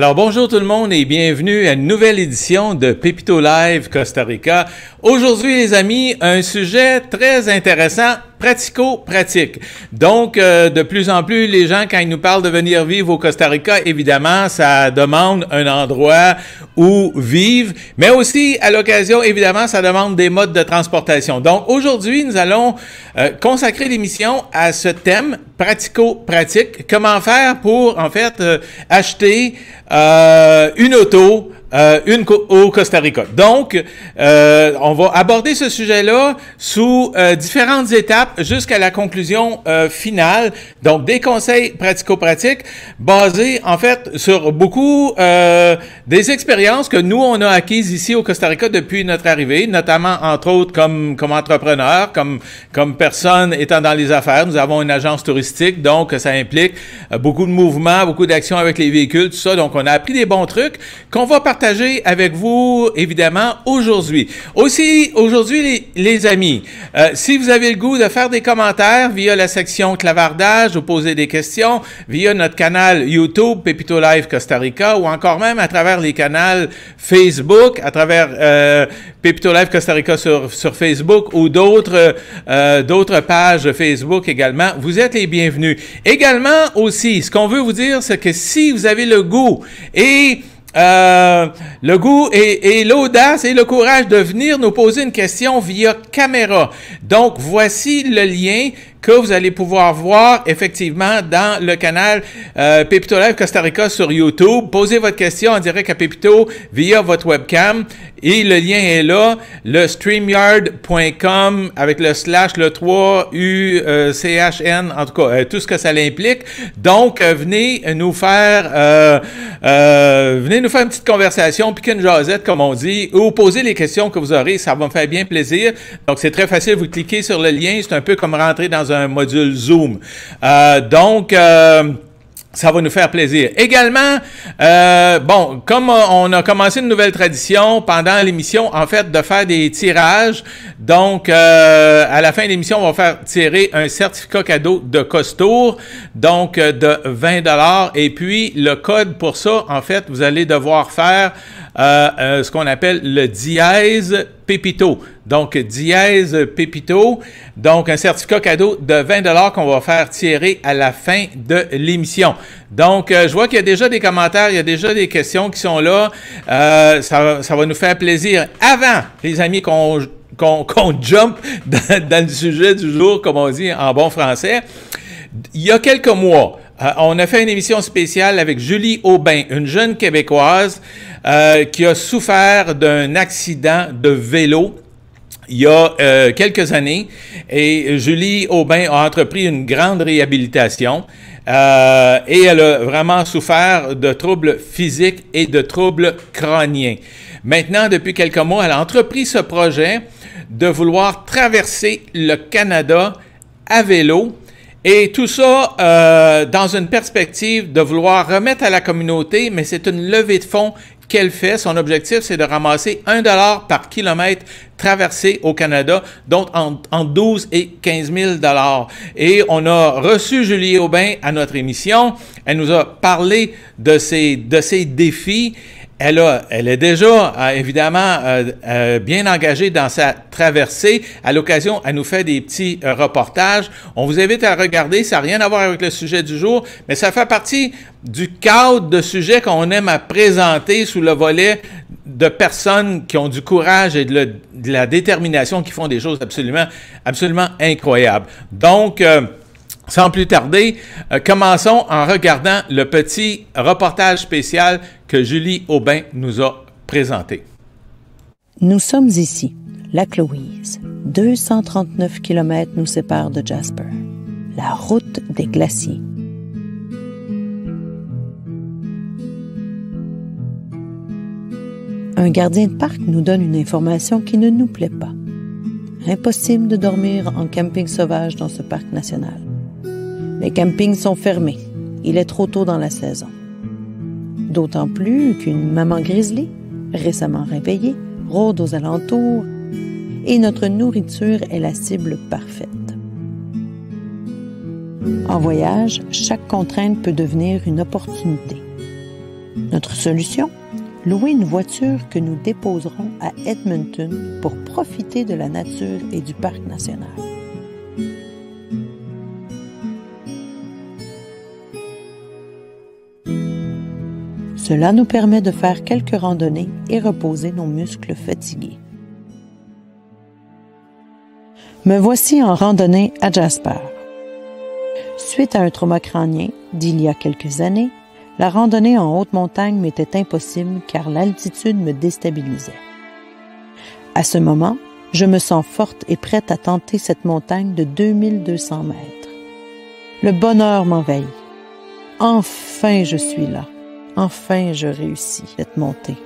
Alors bonjour tout le monde et bienvenue à une nouvelle édition de Pepito Live Costa Rica. Aujourd'hui les amis, un sujet très intéressant pratico-pratique. Donc, euh, de plus en plus, les gens, quand ils nous parlent de venir vivre au Costa Rica, évidemment, ça demande un endroit où vivre, mais aussi, à l'occasion, évidemment, ça demande des modes de transportation. Donc, aujourd'hui, nous allons euh, consacrer l'émission à ce thème pratico-pratique. Comment faire pour, en fait, euh, acheter une auto euh, une au Costa Rica. Donc, euh, on va aborder ce sujet-là sous euh, différentes étapes jusqu'à la conclusion euh, finale. Donc, des conseils pratico-pratiques basés en fait sur beaucoup des expériences que nous, on a acquises ici au Costa Rica depuis notre arrivée, notamment entre autres comme, comme entrepreneur, comme, comme personne étant dans les affaires. Nous avons une agence touristique, donc ça implique beaucoup de mouvements, beaucoup d'actions avec les véhicules, tout ça. Donc, on a appris des bons trucs qu'on va partager avec vous, évidemment, aujourd'hui. Aussi, aujourd'hui, les, amis, euh, si vous avez le goût de faire des commentaires via la section clavardage ou poser des questions via notre canal YouTube Pepito Live Costa Rica ou encore même à travers les canaux Facebook, à travers euh, Pepito Live Costa Rica sur, sur Facebook ou d'autres euh, d'autres pages Facebook également, vous êtes les bienvenus. Également aussi, ce qu'on veut vous dire, c'est que si vous avez le goût et euh, le goût et, l'audace et le courage de venir nous poser une question via caméra. Donc, voici le lien que vous allez pouvoir voir effectivement dans le canal euh, Live Costa Rica sur YouTube. Posez votre question en direct à Pepito via votre webcam et le lien est là, le streamyard.com avec le slash le 3UCHN, euh, en tout cas, euh, tout ce que ça l'implique. Donc, euh, venez nous faire venez nous faire une petite conversation, piquer une jasette, comme on dit, ou poser les questions que vous aurez, ça va me faire bien plaisir. Donc, c'est très facile, vous cliquez sur le lien, c'est un peu comme rentrer dans un module Zoom. donc, ça va nous faire plaisir. Également, euh, bon, comme on a commencé une nouvelle tradition pendant l'émission, en fait, de faire des tirages. Donc, euh, à la fin de l'émission, on va faire tirer un certificat cadeau de Costour, donc euh, de 20 dollars. Et puis, le code pour ça, en fait, vous allez devoir faire euh, euh, ce qu'on appelle le dièse Pépito. Donc, dièse Pépito. Donc, un certificat cadeau de 20 qu'on va faire tirer à la fin de l'émission. Donc, euh, je vois qu'il y a déjà des commentaires, il y a déjà des questions qui sont là. Euh, ça, va nous faire plaisir. Avant, les amis, qu'on qu'on qu jump dans, dans, le sujet du jour, comme on dit en bon français. Il y a quelques mois, euh, on a fait une émission spéciale avec Julie Aubin, une jeune Québécoise euh, qui a souffert d'un accident de vélo il y a euh, quelques années et Julie Aubin a entrepris une grande réhabilitation et elle a vraiment souffert de troubles physiques et de troubles crâniens. Maintenant, depuis quelques mois, elle a entrepris ce projet de vouloir traverser le Canada à vélo et tout ça euh, dans une perspective de vouloir remettre à la communauté, mais c'est une levée de fonds qu'elle fait. Son objectif, c'est de ramasser 1 dollar par kilomètre traversé au Canada, donc entre en 12 et 15 000 dollars. Et on a reçu Julie Aubin à notre émission. Elle nous a parlé de ses de ces défis elle, a, elle est déjà, euh, évidemment, euh, euh, bien engagée dans sa traversée. À l'occasion, elle nous fait des petits reportages. On vous invite à regarder. Ça n'a rien à voir avec le sujet du jour, mais ça fait partie du cadre de sujets qu'on aime à présenter sous le volet de personnes qui ont du courage et de, de la détermination, qui font des choses absolument, absolument incroyables. Donc, sans plus tarder, euh, commençons en regardant le petit reportage spécial que Julie Aubin nous a présenté. Nous sommes ici, la Louise. 239 km nous séparent de Jasper. La route des glaciers. Un gardien de parc nous donne une information qui ne nous plaît pas. Impossible de dormir en camping sauvage dans ce parc national. Les campings sont fermés. Il est trop tôt dans la saison. D'autant plus qu'une maman grizzly, récemment réveillée, rôde aux alentours et notre nourriture est la cible parfaite. En voyage, chaque contrainte peut devenir une opportunité. Notre solution Louer une voiture que nous déposerons à Edmonton pour profiter de la nature et du parc national. Cela nous permet de faire quelques randonnées et reposer nos muscles fatigués. Me voici en randonnée à Jasper. Suite à un trauma crânien d'il y a quelques années, la randonnée en haute montagne m'était impossible car l'altitude me déstabilisait. À ce moment, je me sens forte et prête à tenter cette montagne de 2200 mètres. Le bonheur m'envahit. Enfin, je suis là. Enfin, je réussis cette montée.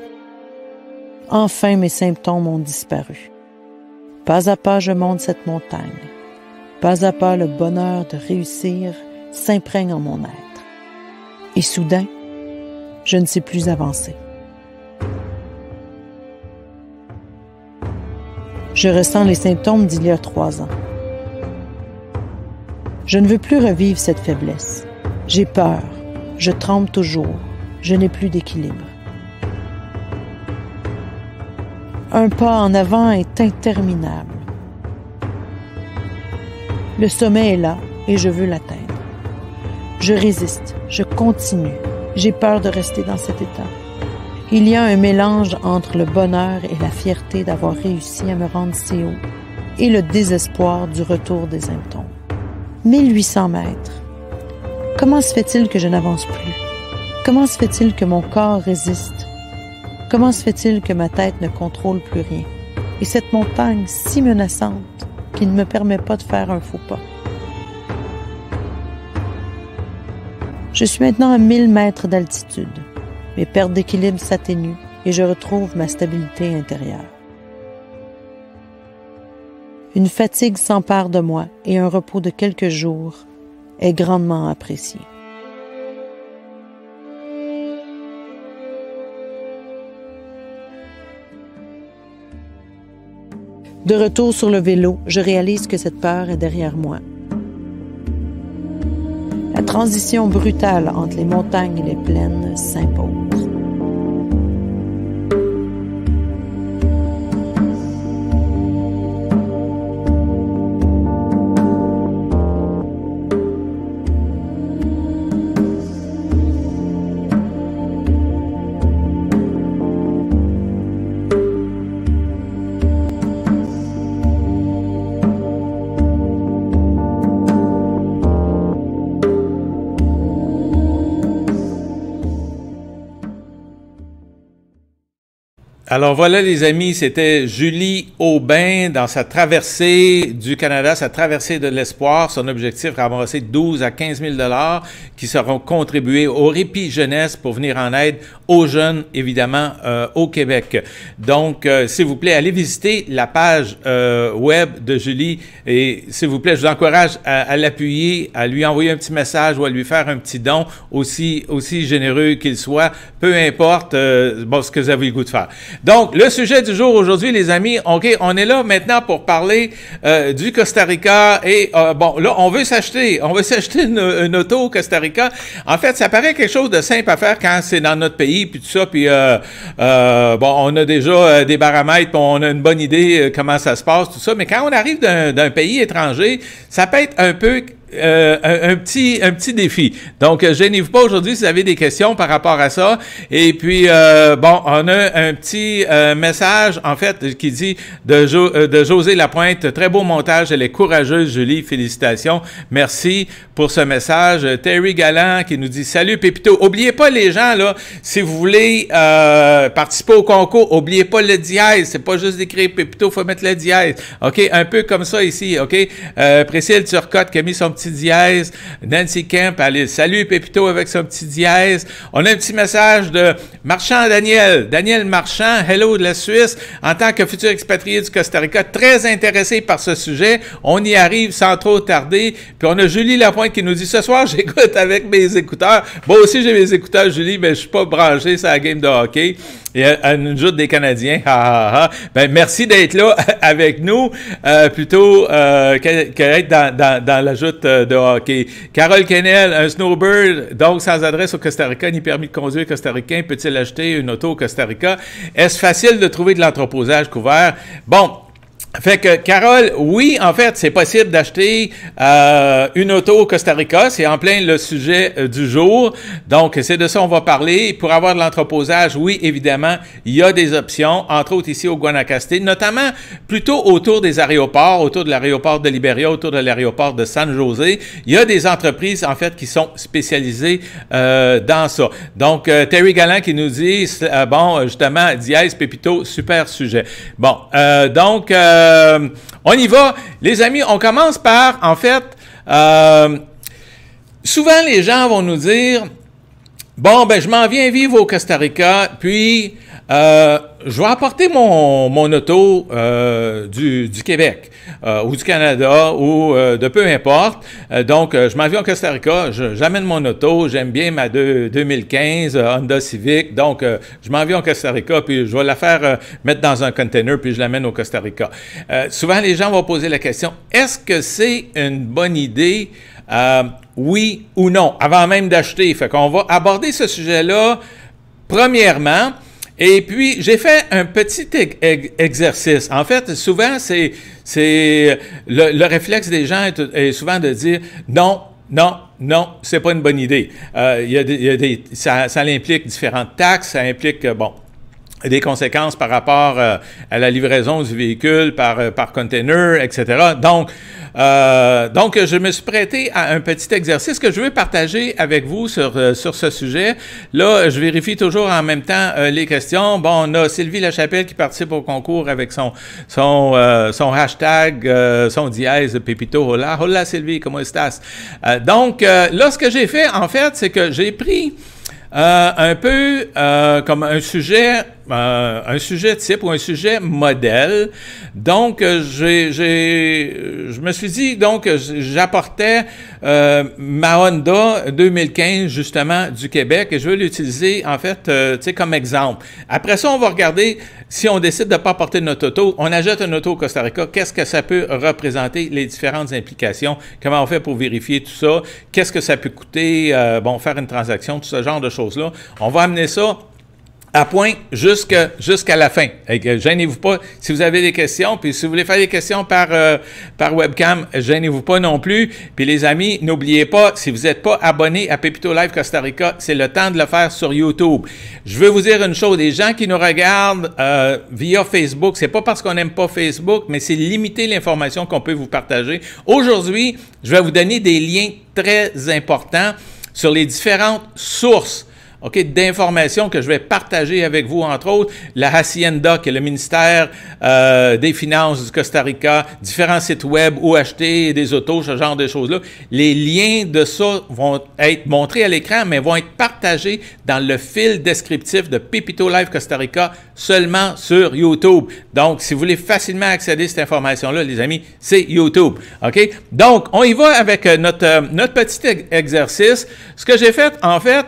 Enfin, mes symptômes ont disparu. Pas à pas, je monte cette montagne. Pas à pas, le bonheur de réussir s'imprègne en mon être. Et soudain, je ne sais plus avancer. Je ressens les symptômes d'il y a trois ans. Je ne veux plus revivre cette faiblesse. J'ai peur. Je tremble toujours je n'ai plus d'équilibre. Un pas en avant est interminable. Le sommet est là et je veux l'atteindre. Je résiste, je continue. J'ai peur de rester dans cet état. Il y a un mélange entre le bonheur et la fierté d'avoir réussi à me rendre si haut et le désespoir du retour des symptômes. 1800 mètres. Comment se fait-il que je n'avance plus? Comment se fait-il que mon corps résiste? Comment se fait-il que ma tête ne contrôle plus rien? Et cette montagne si menaçante qui ne me permet pas de faire un faux pas. Je suis maintenant à 1000 mètres d'altitude. Mes pertes d'équilibre s'atténuent et je retrouve ma stabilité intérieure. Une fatigue s'empare de moi et un repos de quelques jours est grandement apprécié. De retour sur le vélo, je réalise que cette peur est derrière moi. La transition brutale entre les montagnes et les plaines s'impose. Alors voilà les amis, c'était Julie Aubin dans sa traversée du Canada, sa traversée de l'espoir. Son objectif, ramasser 12 à 15 000 dollars qui seront contribués au répit jeunesse pour venir en aide aux jeunes, évidemment, euh, au Québec. Donc, euh, s'il vous plaît, allez visiter la page euh, web de Julie et, s'il vous plaît, je vous encourage à, l'appuyer, à lui envoyer un petit message ou à lui faire un petit don, aussi, aussi généreux qu'il soit, peu importe ce que vous avez le goût de faire. Donc, le sujet du jour aujourd'hui, les amis, OK, on est là maintenant pour parler du Costa Rica et, bon, là, on veut s'acheter, on veut s'acheter une, une auto au Costa Rica. En fait, ça paraît quelque chose de simple à faire quand c'est dans notre pays puis tout ça, puis euh, euh, bon, on a déjà euh, des paramètres, on a une bonne idée comment ça se passe, tout ça, mais quand on arrive d'un pays étranger, ça peut être un peu euh, un, petit, un petit défi. Donc, euh, gênez-vous pas aujourd'hui si vous avez des questions par rapport à ça. Et puis, euh, bon, on a un petit message, en fait, qui dit de, jo de José Lapointe, très beau montage, elle est courageuse, Julie, félicitations. Merci pour ce message. Terry Gallant, qui nous dit, salut Pépito. Oubliez pas les gens, là, si vous voulez participer au concours, oubliez pas le dièse. C'est pas juste d'écrire Pépito, faut mettre le dièse. OK? Un peu comme ça ici, OK? Euh, Priscille Turcotte qui a mis son petit petit Nancy Kemp, allez, salut Pépito avec son petit dièse. On a un petit message de Marchand Daniel. Daniel Marchand, hello de la Suisse. En tant que futur expatrié du Costa Rica, très intéressé par ce sujet. On y arrive sans trop tarder. Puis on a Julie Lapointe qui nous dit ce soir, j'écoute avec mes écouteurs. Moi aussi, j'ai mes écouteurs, Julie, mais je suis pas branché sur la game de hockey. Et une joute des Canadiens. Ha, Ben, merci d'être là avec nous, euh, plutôt euh, qu'être dans, dans, la joute euh, de hockey. Carole Kennel, un snowbird, donc sans adresse au Costa Rica, ni permis de conduire costaricain, peut-il acheter une auto au Costa Rica? Est-ce facile de trouver de l'entreposage couvert? Bon, fait que, Carole, oui, en fait, c'est possible d'acheter euh, une auto au Costa Rica. C'est en plein le sujet euh, du jour. Donc, c'est de ça qu'on va parler. Pour avoir de l'entreposage, oui, évidemment, il y a des options, entre autres ici au Guanacaste, notamment plutôt autour des aéroports, autour de l'aéroport de Liberia, autour de l'aéroport de San José. Il y a des entreprises, en fait, qui sont spécialisées euh, dans ça. Donc, Terry Galland qui nous dit, bon, justement, Diaz, Pépito, super sujet. Bon, donc... Euh, on y va. Les amis, on commence par, en fait, euh, souvent les gens vont nous dire, bon, ben je m'en viens vivre au Costa Rica, puis euh, je vais apporter mon, auto euh, du, Québec euh, ou du Canada ou de peu importe. donc, je m'en vais au Costa Rica, j'amène mon auto, j'aime bien ma 2015 Honda Civic. Donc, je m'en vais en Costa Rica, puis je vais la faire mettre dans un container, puis je l'amène au Costa Rica. souvent, les gens vont poser la question, est-ce que c'est une bonne idée oui ou non, avant même d'acheter. Fait qu'on va aborder ce sujet-là, premièrement, et puis, j'ai fait un petit exercice. En fait, souvent, c'est, c'est le, réflexe des gens est, souvent de dire non, non, non, c'est pas une bonne idée. Euh, y y a des, ça, ça implique différentes taxes, ça implique, bon, des conséquences par rapport euh, à la livraison du véhicule par, euh, par container, etc. Donc, euh, donc, je me suis prêté à un petit exercice que je veux partager avec vous sur, euh, sur ce sujet. Là, je vérifie toujours en même temps les questions. Bon, on a Sylvie Lachapelle qui participe au concours avec son, son, son hashtag, son dièse Pepito Hola. Hola Sylvie, comment estás? donc, là, ce que j'ai fait, en fait, c'est que j'ai pris... Euh, un peu euh, comme un sujet euh, un sujet type ou un sujet modèle. Donc, euh, j'ai, je me suis dit, donc, j'apportais euh, ma Honda 2015, justement, du Québec, et je veux l'utiliser, en fait, tu sais, comme exemple. Après ça, on va regarder si on décide de ne pas porter notre auto, on achète une auto au Costa Rica, qu'est-ce que ça peut représenter, les différentes implications, comment on fait pour vérifier tout ça, qu'est-ce que ça peut coûter, bon, faire une transaction, tout ce genre de choses-là. On va amener ça à point jusqu'à la fin. Gênez-vous pas. Si vous avez des questions, puis si vous voulez faire des questions par, euh, par webcam, gênez-vous pas non plus. Puis les amis, n'oubliez pas, si vous n'êtes pas abonné à Pepito Live Costa Rica, c'est le temps de le faire sur YouTube. Je veux vous dire une chose, les gens qui nous regardent euh, via Facebook, c'est pas parce qu'on n'aime pas Facebook, mais c'est limiter l'information qu'on peut vous partager. Aujourd'hui, je vais vous donner des liens très importants sur les différentes sources d'informations que je vais partager avec vous, entre autres, la Hacienda, qui est le ministère euh, des Finances du Costa Rica, différents sites web où acheter des autos, ce genre de choses-là. Les liens de ça vont être montrés à l'écran, mais vont être partagés dans le fil descriptif de Pepito Live Costa Rica seulement sur YouTube. Donc, si vous voulez facilement accéder à cette information-là, les amis, c'est YouTube. OK? Donc, on y va avec euh, notre, euh, notre petit exercice. Ce que j'ai fait, en fait,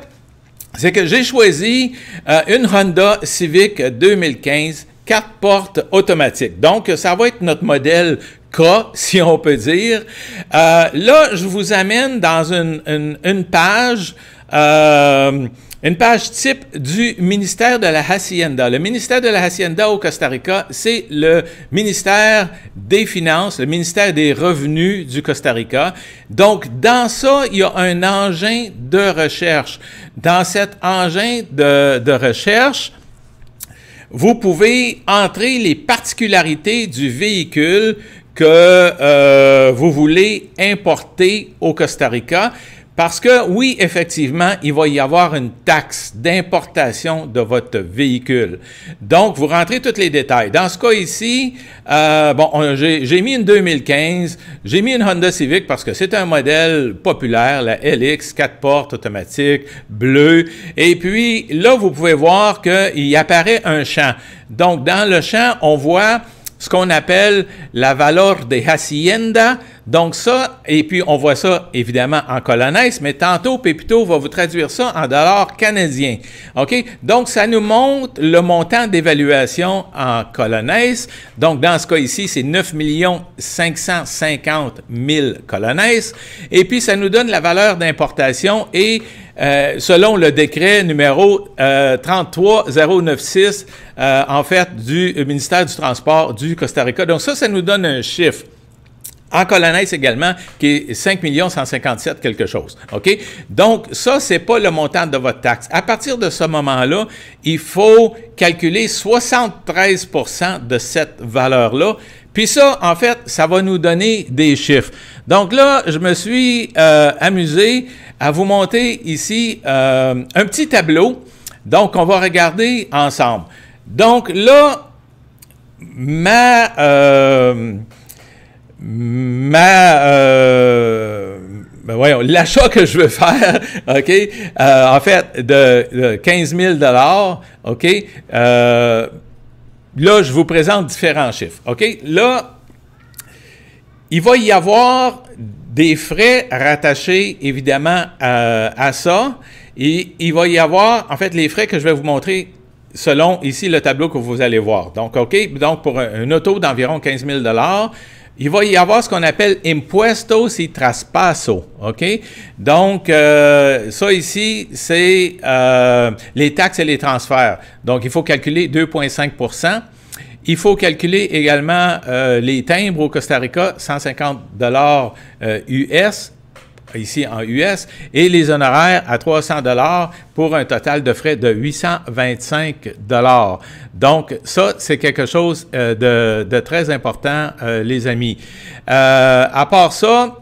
c'est que j'ai choisi euh, une Honda Civic 2015 quatre portes automatiques. Donc, ça va être notre modèle K, si on peut dire. Euh, là, je vous amène dans une, page euh, une page type du ministère de la Hacienda. Le ministère de la Hacienda au Costa Rica, c'est le ministère des Finances, le ministère des Revenus du Costa Rica. Donc, dans ça, il y a un engin de recherche. Dans cet engin de, recherche, vous pouvez entrer les particularités du véhicule que euh, vous voulez importer au Costa Rica parce que oui, effectivement, il va y avoir une taxe d'importation de votre véhicule. Donc, vous rentrez tous les détails. Dans ce cas ici, euh, bon, j'ai mis une 2015, j'ai mis une Honda Civic parce que c'est un modèle populaire, la LX, 4 portes automatiques, bleue. Et puis, là, vous pouvez voir qu'il apparaît un champ. Donc, dans le champ, on voit ce qu'on appelle la valeur des haciendas. Donc ça, et puis on voit ça évidemment en colonnes, mais tantôt Pépito va vous traduire ça en dollars canadiens. OK? Donc ça nous montre le montant d'évaluation en colonnes. Donc dans ce cas ici, c'est 9 550 000 colonnes. Et puis ça nous donne la valeur d'importation et euh, selon le décret numéro 33096, euh, euh, en fait, du ministère du Transport du Costa Rica. Donc ça, ça nous donne un chiffre. En colonnes également, qui est 5 157 quelque chose. OK? Donc, ça, c'est pas le montant de votre taxe. À partir de ce moment-là, il faut calculer 73 de cette valeur-là. Puis ça, en fait, ça va nous donner des chiffres. Donc là, je me suis amusé à vous monter ici euh, un petit tableau. Donc, on va regarder ensemble. Donc là, ma... Euh, ma... Euh, ben voyons, l'achat que je veux faire, OK, en fait, de, de 15 000 OK, là, je vous présente différents chiffres, OK? Là, il va y avoir des frais rattachés évidemment euh, à ça. Et il va y avoir, en fait, les frais que je vais vous montrer selon ici le tableau que vous allez voir. Donc, OK, donc pour un, auto d'environ 15 000 il va y avoir ce qu'on appelle impuestos y traspaso, OK? Donc, euh, ça ici, c'est euh, les taxes et les transferts. Donc, il faut calculer 2,5 il faut calculer également euh, les timbres au Costa Rica, 150 dollars US euh, ici en US, et les honoraires à 300 dollars pour un total de frais de 825 dollars. Donc ça, c'est quelque chose euh, de, très important, les amis. à part ça,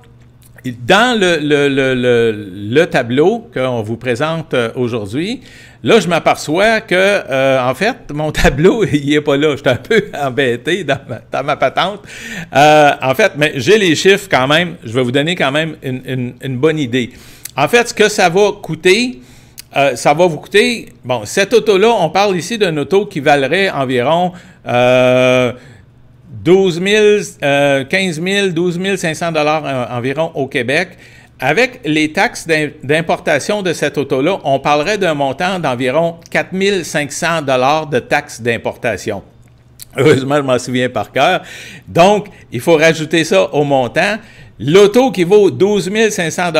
dans le, le, le, le tableau qu'on vous présente euh, aujourd'hui, là, je m'aperçois que, euh, en fait, mon tableau, il n'est pas là. Je suis un peu embêté dans ma, patente. Euh, en fait, mais j'ai les chiffres quand même. Je vais vous donner quand même une, bonne idée. En fait, ce que ça va coûter, ça va vous coûter... Bon, cette auto-là, on parle ici d'un auto qui valerait environ... 12 000, 15 000, 12 500 environ au Québec. Avec les taxes d'importation de cette auto-là, on parlerait d'un montant d'environ 4 500 de taxes d'importation. Heureusement, je m'en souviens par cœur. Donc, il faut rajouter ça au montant. L'auto qui vaut 12 500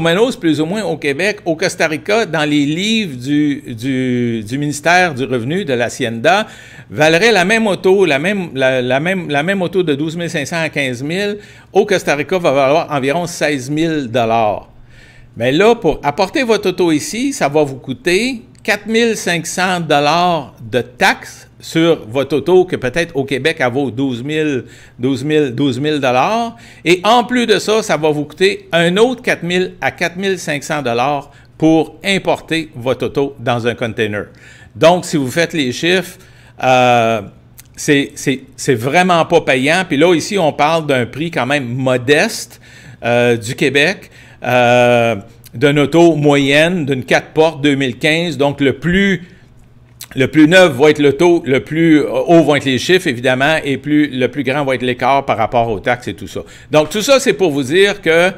menos plus ou moins au Québec, au Costa Rica, dans les livres du, ministère du Revenu, de l'Hacienda, valerait la même auto, la même, la, même, la même auto de 12 500 à 15 000, au Costa Rica va valoir environ 16 000 Mais là, pour apporter votre auto ici, ça va vous coûter 4 500 de taxes sur votre auto que peut-être au Québec, à vaut 12 000, 12 000, Et en plus de ça, ça va vous coûter un autre 4 000 à 4 500 pour importer votre auto dans un container. Donc, si vous faites les chiffres, euh, c'est vraiment pas payant. Puis là, ici, on parle d'un prix quand même modeste euh, du Québec, euh, d'une auto moyenne, d'une 4 portes 2015. Donc, le plus le plus neuf va être l'auto, le plus euh, haut vont être les chiffres, évidemment, et plus, le plus grand va être l'écart par rapport aux taxes et tout ça. Donc, tout ça, c'est pour vous dire que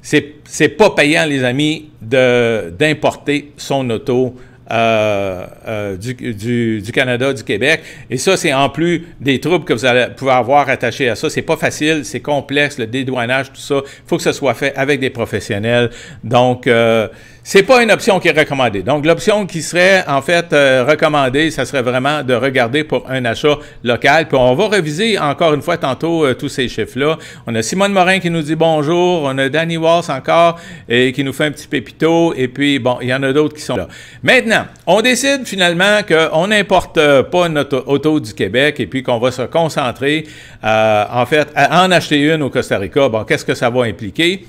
c'est pas payant, les amis, d'importer son auto euh, euh, du, Canada, du Québec. Et ça, c'est en plus des troubles que vous allez pouvoir avoir attachés à ça. C'est pas facile, c'est complexe, le dédouanage, tout ça. Il faut que ce soit fait avec des professionnels. Donc, c'est pas une option qui est recommandée. Donc, l'option qui serait en fait euh, recommandée, ça serait vraiment de regarder pour un achat local. Puis on va reviser encore une fois tantôt euh, tous ces chiffres-là. On a Simone Morin qui nous dit bonjour. On a Danny Walsh encore et qui nous fait un petit pépito. Et puis, bon, il y en a d'autres qui sont là. Maintenant, on décide finalement qu'on n'importe euh, pas notre auto du Québec et puis qu'on va se concentrer en fait à en acheter une au Costa Rica. Bon, qu'est-ce que ça va impliquer?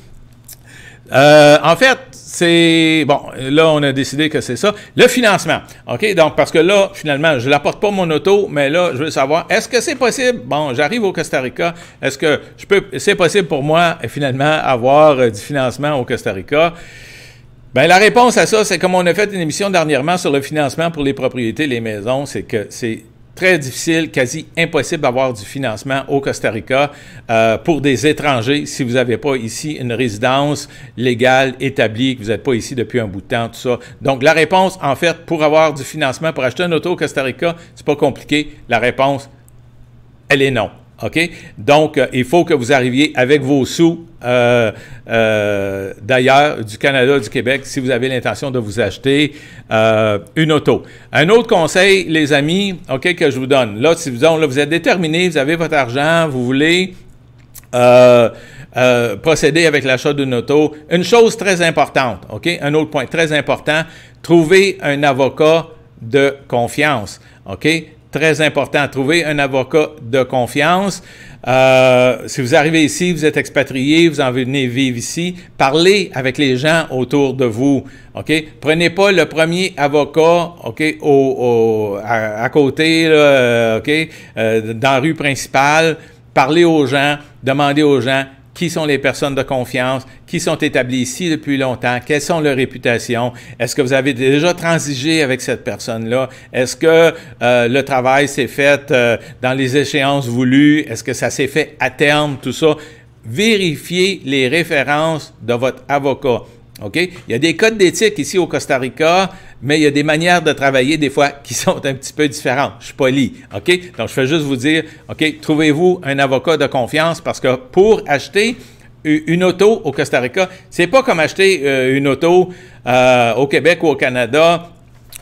Euh, en fait, c'est... Bon, là, on a décidé que c'est ça. Le financement. OK? Donc, parce que là, finalement, je n'apporte pas mon auto, mais là, je veux savoir, est-ce que c'est possible? Bon, j'arrive au Costa Rica. Est-ce que je peux... C'est possible pour moi, finalement, avoir euh, du financement au Costa Rica? Bien, la réponse à ça, c'est comme on a fait une émission dernièrement sur le financement pour les propriétés, les maisons, c'est que c'est très difficile, quasi impossible d'avoir du financement au Costa Rica euh, pour des étrangers si vous n'avez pas ici une résidence légale établie, que vous n'êtes pas ici depuis un bout de temps, tout ça. Donc, la réponse, en fait, pour avoir du financement, pour acheter un auto au Costa Rica, c'est pas compliqué. La réponse, elle est non. OK? Donc, euh, il faut que vous arriviez avec vos sous euh, euh, d'ailleurs, du Canada, du Québec, si vous avez l'intention de vous acheter une auto. Un autre conseil, les amis, OK, que je vous donne. Là, si vous, vous êtes déterminé, vous avez votre argent, vous voulez procéder avec l'achat d'une auto, une chose très importante, OK? Un autre point très important, trouver un avocat de confiance. OK? très important à trouver, un avocat de confiance. Euh, si vous arrivez ici, vous êtes expatrié, vous en venez vivre ici, parlez avec les gens autour de vous. OK? Prenez pas le premier avocat OK, au, au à, côté, là, euh, OK, euh, dans la rue principale. Parlez aux gens, demandez aux gens qui sont les personnes de confiance, qui sont établies ici depuis longtemps, quelles sont leurs réputations, est-ce que vous avez déjà transigé avec cette personne-là, est-ce que euh, le travail s'est fait euh, dans les échéances voulues, est-ce que ça s'est fait à terme, tout ça. Vérifiez les références de votre avocat. OK? Il y a des codes d'éthique ici au Costa Rica, mais il y a des manières de travailler des fois qui sont un petit peu différentes. Je suis poli, OK? Donc, je fais juste vous dire, OK, trouvez-vous un avocat de confiance parce que pour acheter une auto au Costa Rica, c'est pas comme acheter euh, une auto euh, au Québec ou au Canada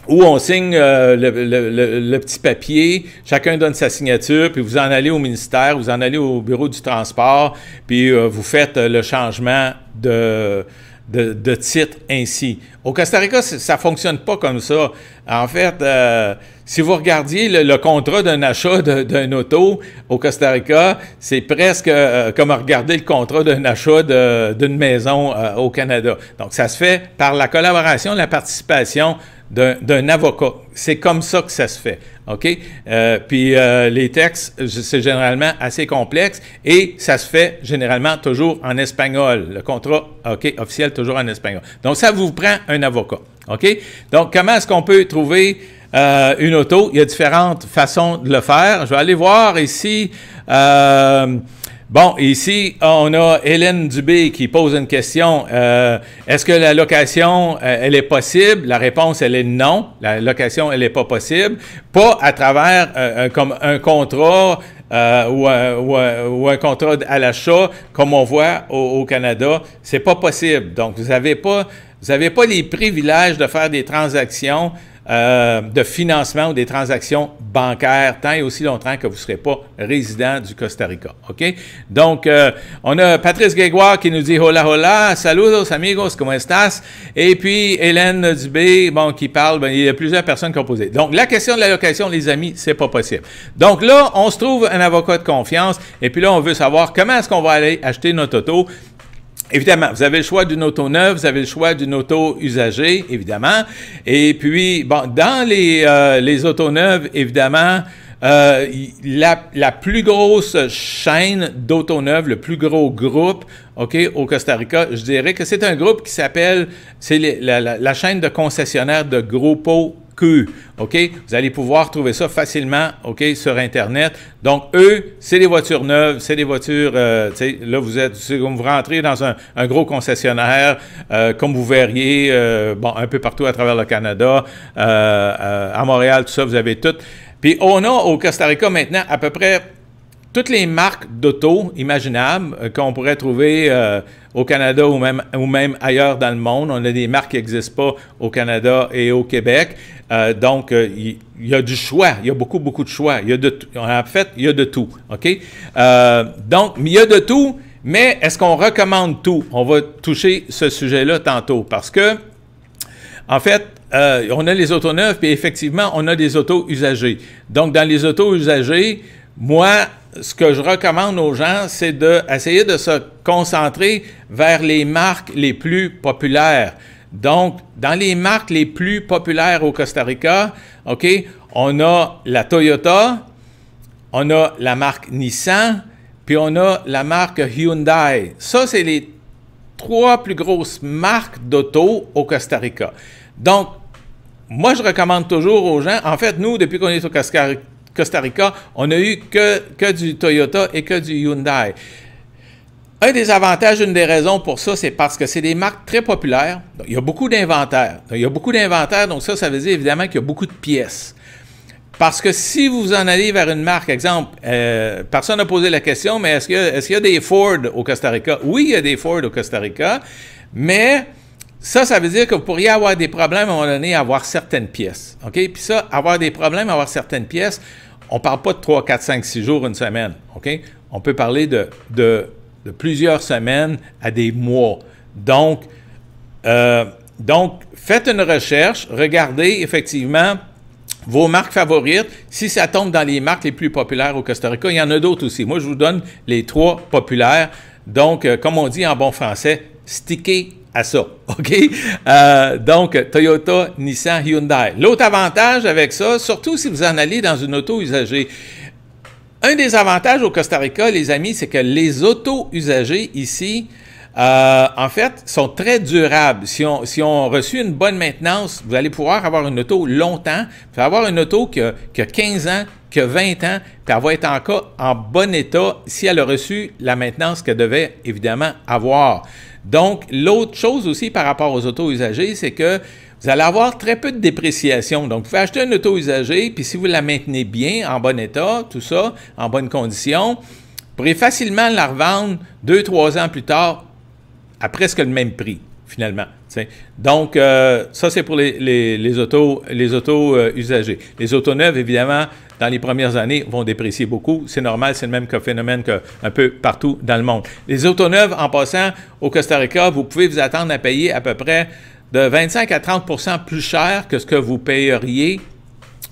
où on signe euh, le, petit papier, chacun donne sa signature, puis vous en allez au ministère, vous en allez au bureau du transport, puis vous faites le changement de de, titres ainsi. Au Costa Rica, ça ne fonctionne pas comme ça. En fait, euh, si vous regardiez le, contrat d'un achat d'un auto au Costa Rica, c'est presque euh, comme regarder le contrat d'un achat d'une maison euh, au Canada. Donc, ça se fait par la collaboration, la participation d'un avocat. C'est comme ça que ça se fait. OK? Euh, puis euh, les textes, c'est généralement assez complexe et ça se fait généralement toujours en espagnol. Le contrat OK, officiel toujours en espagnol. Donc, ça vous prend un avocat. OK? Donc, comment est-ce qu'on peut trouver euh, une auto? Il y a différentes façons de le faire. Je vais aller voir ici. Bon, ici, on a Hélène Dubé qui pose une question. Euh, Est-ce que la location, euh, elle est possible? La réponse, elle est non. La location, elle n'est pas possible. Pas à travers euh, comme un contrat euh, ou, un, ou, un, contrat à l'achat, comme on voit au, au Canada, c'est pas possible. Donc, vous n'avez pas, vous avez pas les privilèges de faire des transactions euh, de financement ou des transactions bancaires tant et aussi longtemps que vous ne serez pas résident du Costa Rica. OK? Donc, euh, on a Patrice Grégoire qui nous dit hola, hola, saludos amigos, ¿cómo estás? Et puis Hélène Dubé, bon, qui parle, ben, il y a plusieurs personnes qui ont posé. Donc, la question de la location, les amis, c'est pas possible. Donc là, on se trouve un avocat de confiance et puis là, on veut savoir comment est-ce qu'on va aller acheter notre auto. Évidemment, vous avez le choix d'une auto neuve, vous avez le choix d'une auto usagée, évidemment. Et puis, bon, dans les, euh, les autos neuves, évidemment, euh, la, la, plus grosse chaîne neuve, le plus gros groupe, OK, au Costa Rica, je dirais que c'est un groupe qui s'appelle, c'est la, la, la, chaîne de concessionnaires de Grupo OK? Vous allez pouvoir trouver ça facilement, OK, sur Internet. Donc, eux, c'est des voitures neuves, c'est des voitures, euh, là, vous êtes, vous rentrez dans un, gros concessionnaire, euh, comme vous verriez, euh, bon, un peu partout à travers le Canada, euh, à Montréal, tout ça, vous avez tout. Puis on a au Costa Rica maintenant à peu près toutes les marques d'auto imaginables euh, qu'on pourrait trouver euh, au Canada ou même, ou même ailleurs dans le monde. On a des marques qui n'existent pas au Canada et au Québec. Euh, donc, il y, a du choix. Il y a beaucoup, beaucoup de choix. y de En fait, il y a de tout. OK? donc, il y a de tout, mais est-ce qu'on recommande tout? On va toucher ce sujet-là tantôt parce que, en fait, on a les autos neuves, puis effectivement, on a des autos usagées. Donc, dans les autos usagées, moi, ce que je recommande aux gens, c'est d'essayer de, se concentrer vers les marques les plus populaires. Donc, dans les marques les plus populaires au Costa Rica, OK, on a la Toyota, on a la marque Nissan, puis on a la marque Hyundai. Ça, c'est les trois plus grosses marques d'auto au Costa Rica. Donc, moi, je recommande toujours aux gens, en fait, nous, depuis qu'on est au Costa Rica, Costa Rica, on n'a eu que, que du Toyota et que du Hyundai. Un des avantages, une des raisons pour ça, c'est parce que c'est des marques très populaires. il y a beaucoup d'inventaires. Il y a beaucoup d'inventaires, donc ça, ça veut dire évidemment qu'il y a beaucoup de pièces. Parce que si vous en allez vers une marque, exemple, euh, personne n'a posé la question, mais est-ce qu'il y, y, a des Ford au Costa Rica? Oui, il y a des Ford au Costa Rica, mais ça, ça veut dire que vous pourriez avoir des problèmes à un moment donné à avoir certaines pièces. OK? Puis ça, avoir des problèmes avoir certaines pièces, on ne parle pas de 3, 4, 5, 6 jours, une semaine. OK? On peut parler de, plusieurs semaines à des mois. Donc, euh, donc, faites une recherche, regardez effectivement vos marques favorites. Si ça tombe dans les marques les plus populaires au Costa Rica, il y en a d'autres aussi. Moi, je vous donne les trois populaires. Donc, euh, comme on dit en bon français, stickez ça. OK? Euh, donc, Toyota, Nissan, Hyundai. L'autre avantage avec ça, surtout si vous en allez dans une auto usagée, un des avantages au Costa Rica, les amis, c'est que les autos usagées ici, euh, en fait, sont très durables. Si on, si on reçu une bonne maintenance, vous allez pouvoir avoir une auto longtemps, allez avoir une auto qui a, 15 ans, que 20 ans, puis elle va être encore en bon état si elle a reçu la maintenance qu'elle devait évidemment avoir. Donc, l'autre chose aussi par rapport aux autos usagées, c'est que vous allez avoir très peu de dépréciation. Donc, vous pouvez acheter une auto usagée, puis si vous la maintenez bien, en bon état, tout ça, en bonne condition, vous pourrez facilement la revendre deux, trois ans plus tard à presque le même prix, finalement. Donc, euh, ça, c'est pour les, les, autos, les autos Les autos euh, neuves, évidemment, dans les premières années, vont déprécier beaucoup. C'est normal, c'est le même phénomène qu'un peu partout dans le monde. Les autos neuves, en passant, au Costa Rica, vous pouvez vous attendre à payer à peu près de 25 à 30 plus cher que ce que vous payeriez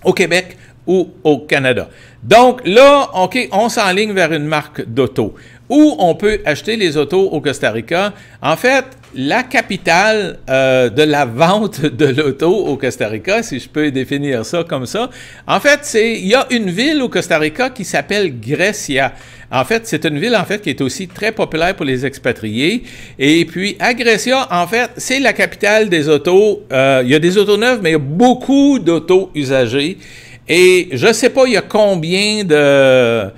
au Québec ou au Canada. Donc là, OK, on s'enligne vers une marque d'auto où on peut acheter les autos au Costa Rica. En fait, la capitale euh, de la vente de l'auto au Costa Rica, si je peux définir ça comme ça. En fait, c'est il y a une ville au Costa Rica qui s'appelle Grecia. En fait, c'est une ville en fait qui est aussi très populaire pour les expatriés. Et puis à Grecia, en fait, c'est la capitale des autos. Euh, il y a des autos neuves, mais il y a beaucoup d'autos usagées. Et je sais pas, il y a combien de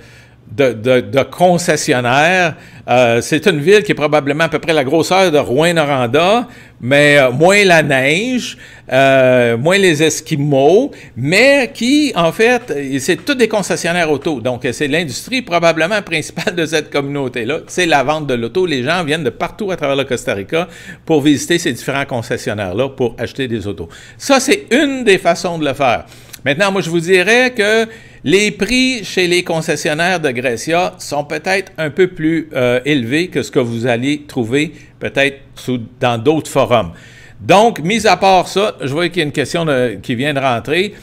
de, de, de concessionnaires. Euh, c'est une ville qui est probablement à peu près la grosseur de Rouen-Noranda, mais euh, moins la neige, euh, moins les Esquimaux, mais qui, en fait, c'est tous des concessionnaires auto. Donc, c'est l'industrie probablement principale de cette communauté-là. C'est la vente de l'auto. Les gens viennent de partout à travers le Costa Rica pour visiter ces différents concessionnaires-là pour acheter des autos. Ça, c'est une des façons de le faire. Maintenant, moi, je vous dirais que les prix chez les concessionnaires de Grecia sont peut-être un peu plus euh, élevés que ce que vous allez trouver peut-être dans d'autres forums. Donc, mis à part ça, je vois qu'il y a une question qui vient de rentrer.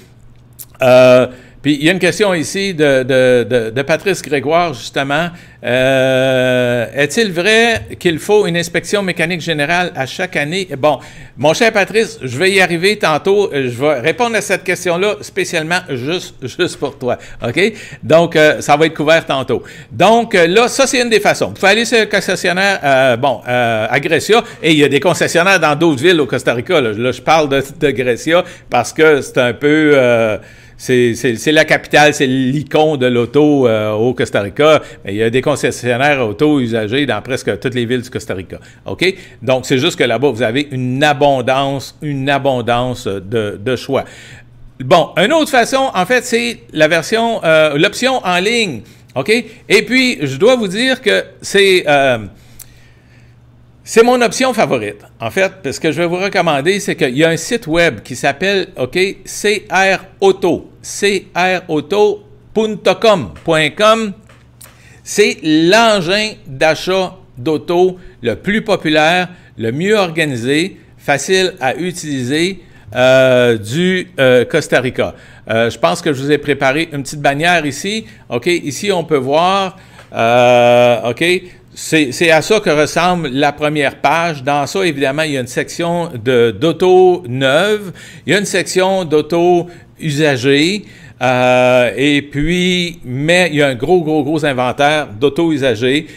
Euh, puis il y a une question ici de, de, de, Patrice Grégoire, justement. Euh, est-il vrai qu'il faut une inspection mécanique générale à chaque année? Bon, mon cher Patrice, je vais y arriver tantôt. Je vais répondre à cette question-là spécialement juste, juste pour toi. OK? Donc, euh, ça va être couvert tantôt. Donc, euh, là, ça, c'est une des façons. Vous pouvez aller sur le concessionnaire, bon, à Grecia, et il y a des concessionnaires dans d'autres villes au Costa Rica. Là, je parle de, Grecia parce que c'est un peu c'est la capitale, c'est l'icône de l'auto euh, au Costa Rica. il y a des concessionnaires auto usagés dans presque toutes les villes du Costa Rica. OK? Donc, c'est juste que là-bas, vous avez une abondance, une abondance de, choix. Bon, une autre façon, en fait, c'est la version, euh, l'option en ligne. OK? Et puis, je dois vous dire que c'est. Euh, c'est mon option favorite. En fait, parce que je vais vous recommander, c'est qu'il y a un site web qui s'appelle OK, CR Auto, C'est l'engin d'achat d'auto le plus populaire, le mieux organisé, facile à utiliser euh, du euh, Costa Rica. Euh, je pense que je vous ai préparé une petite bannière ici. OK, ici on peut voir OK, c'est à ça que ressemble la première page. Dans ça, évidemment, il y a une section d'auto neuve, il y a une section d'auto usagée. Euh, et puis, mais il y a un gros, gros, gros inventaire d'auto usagers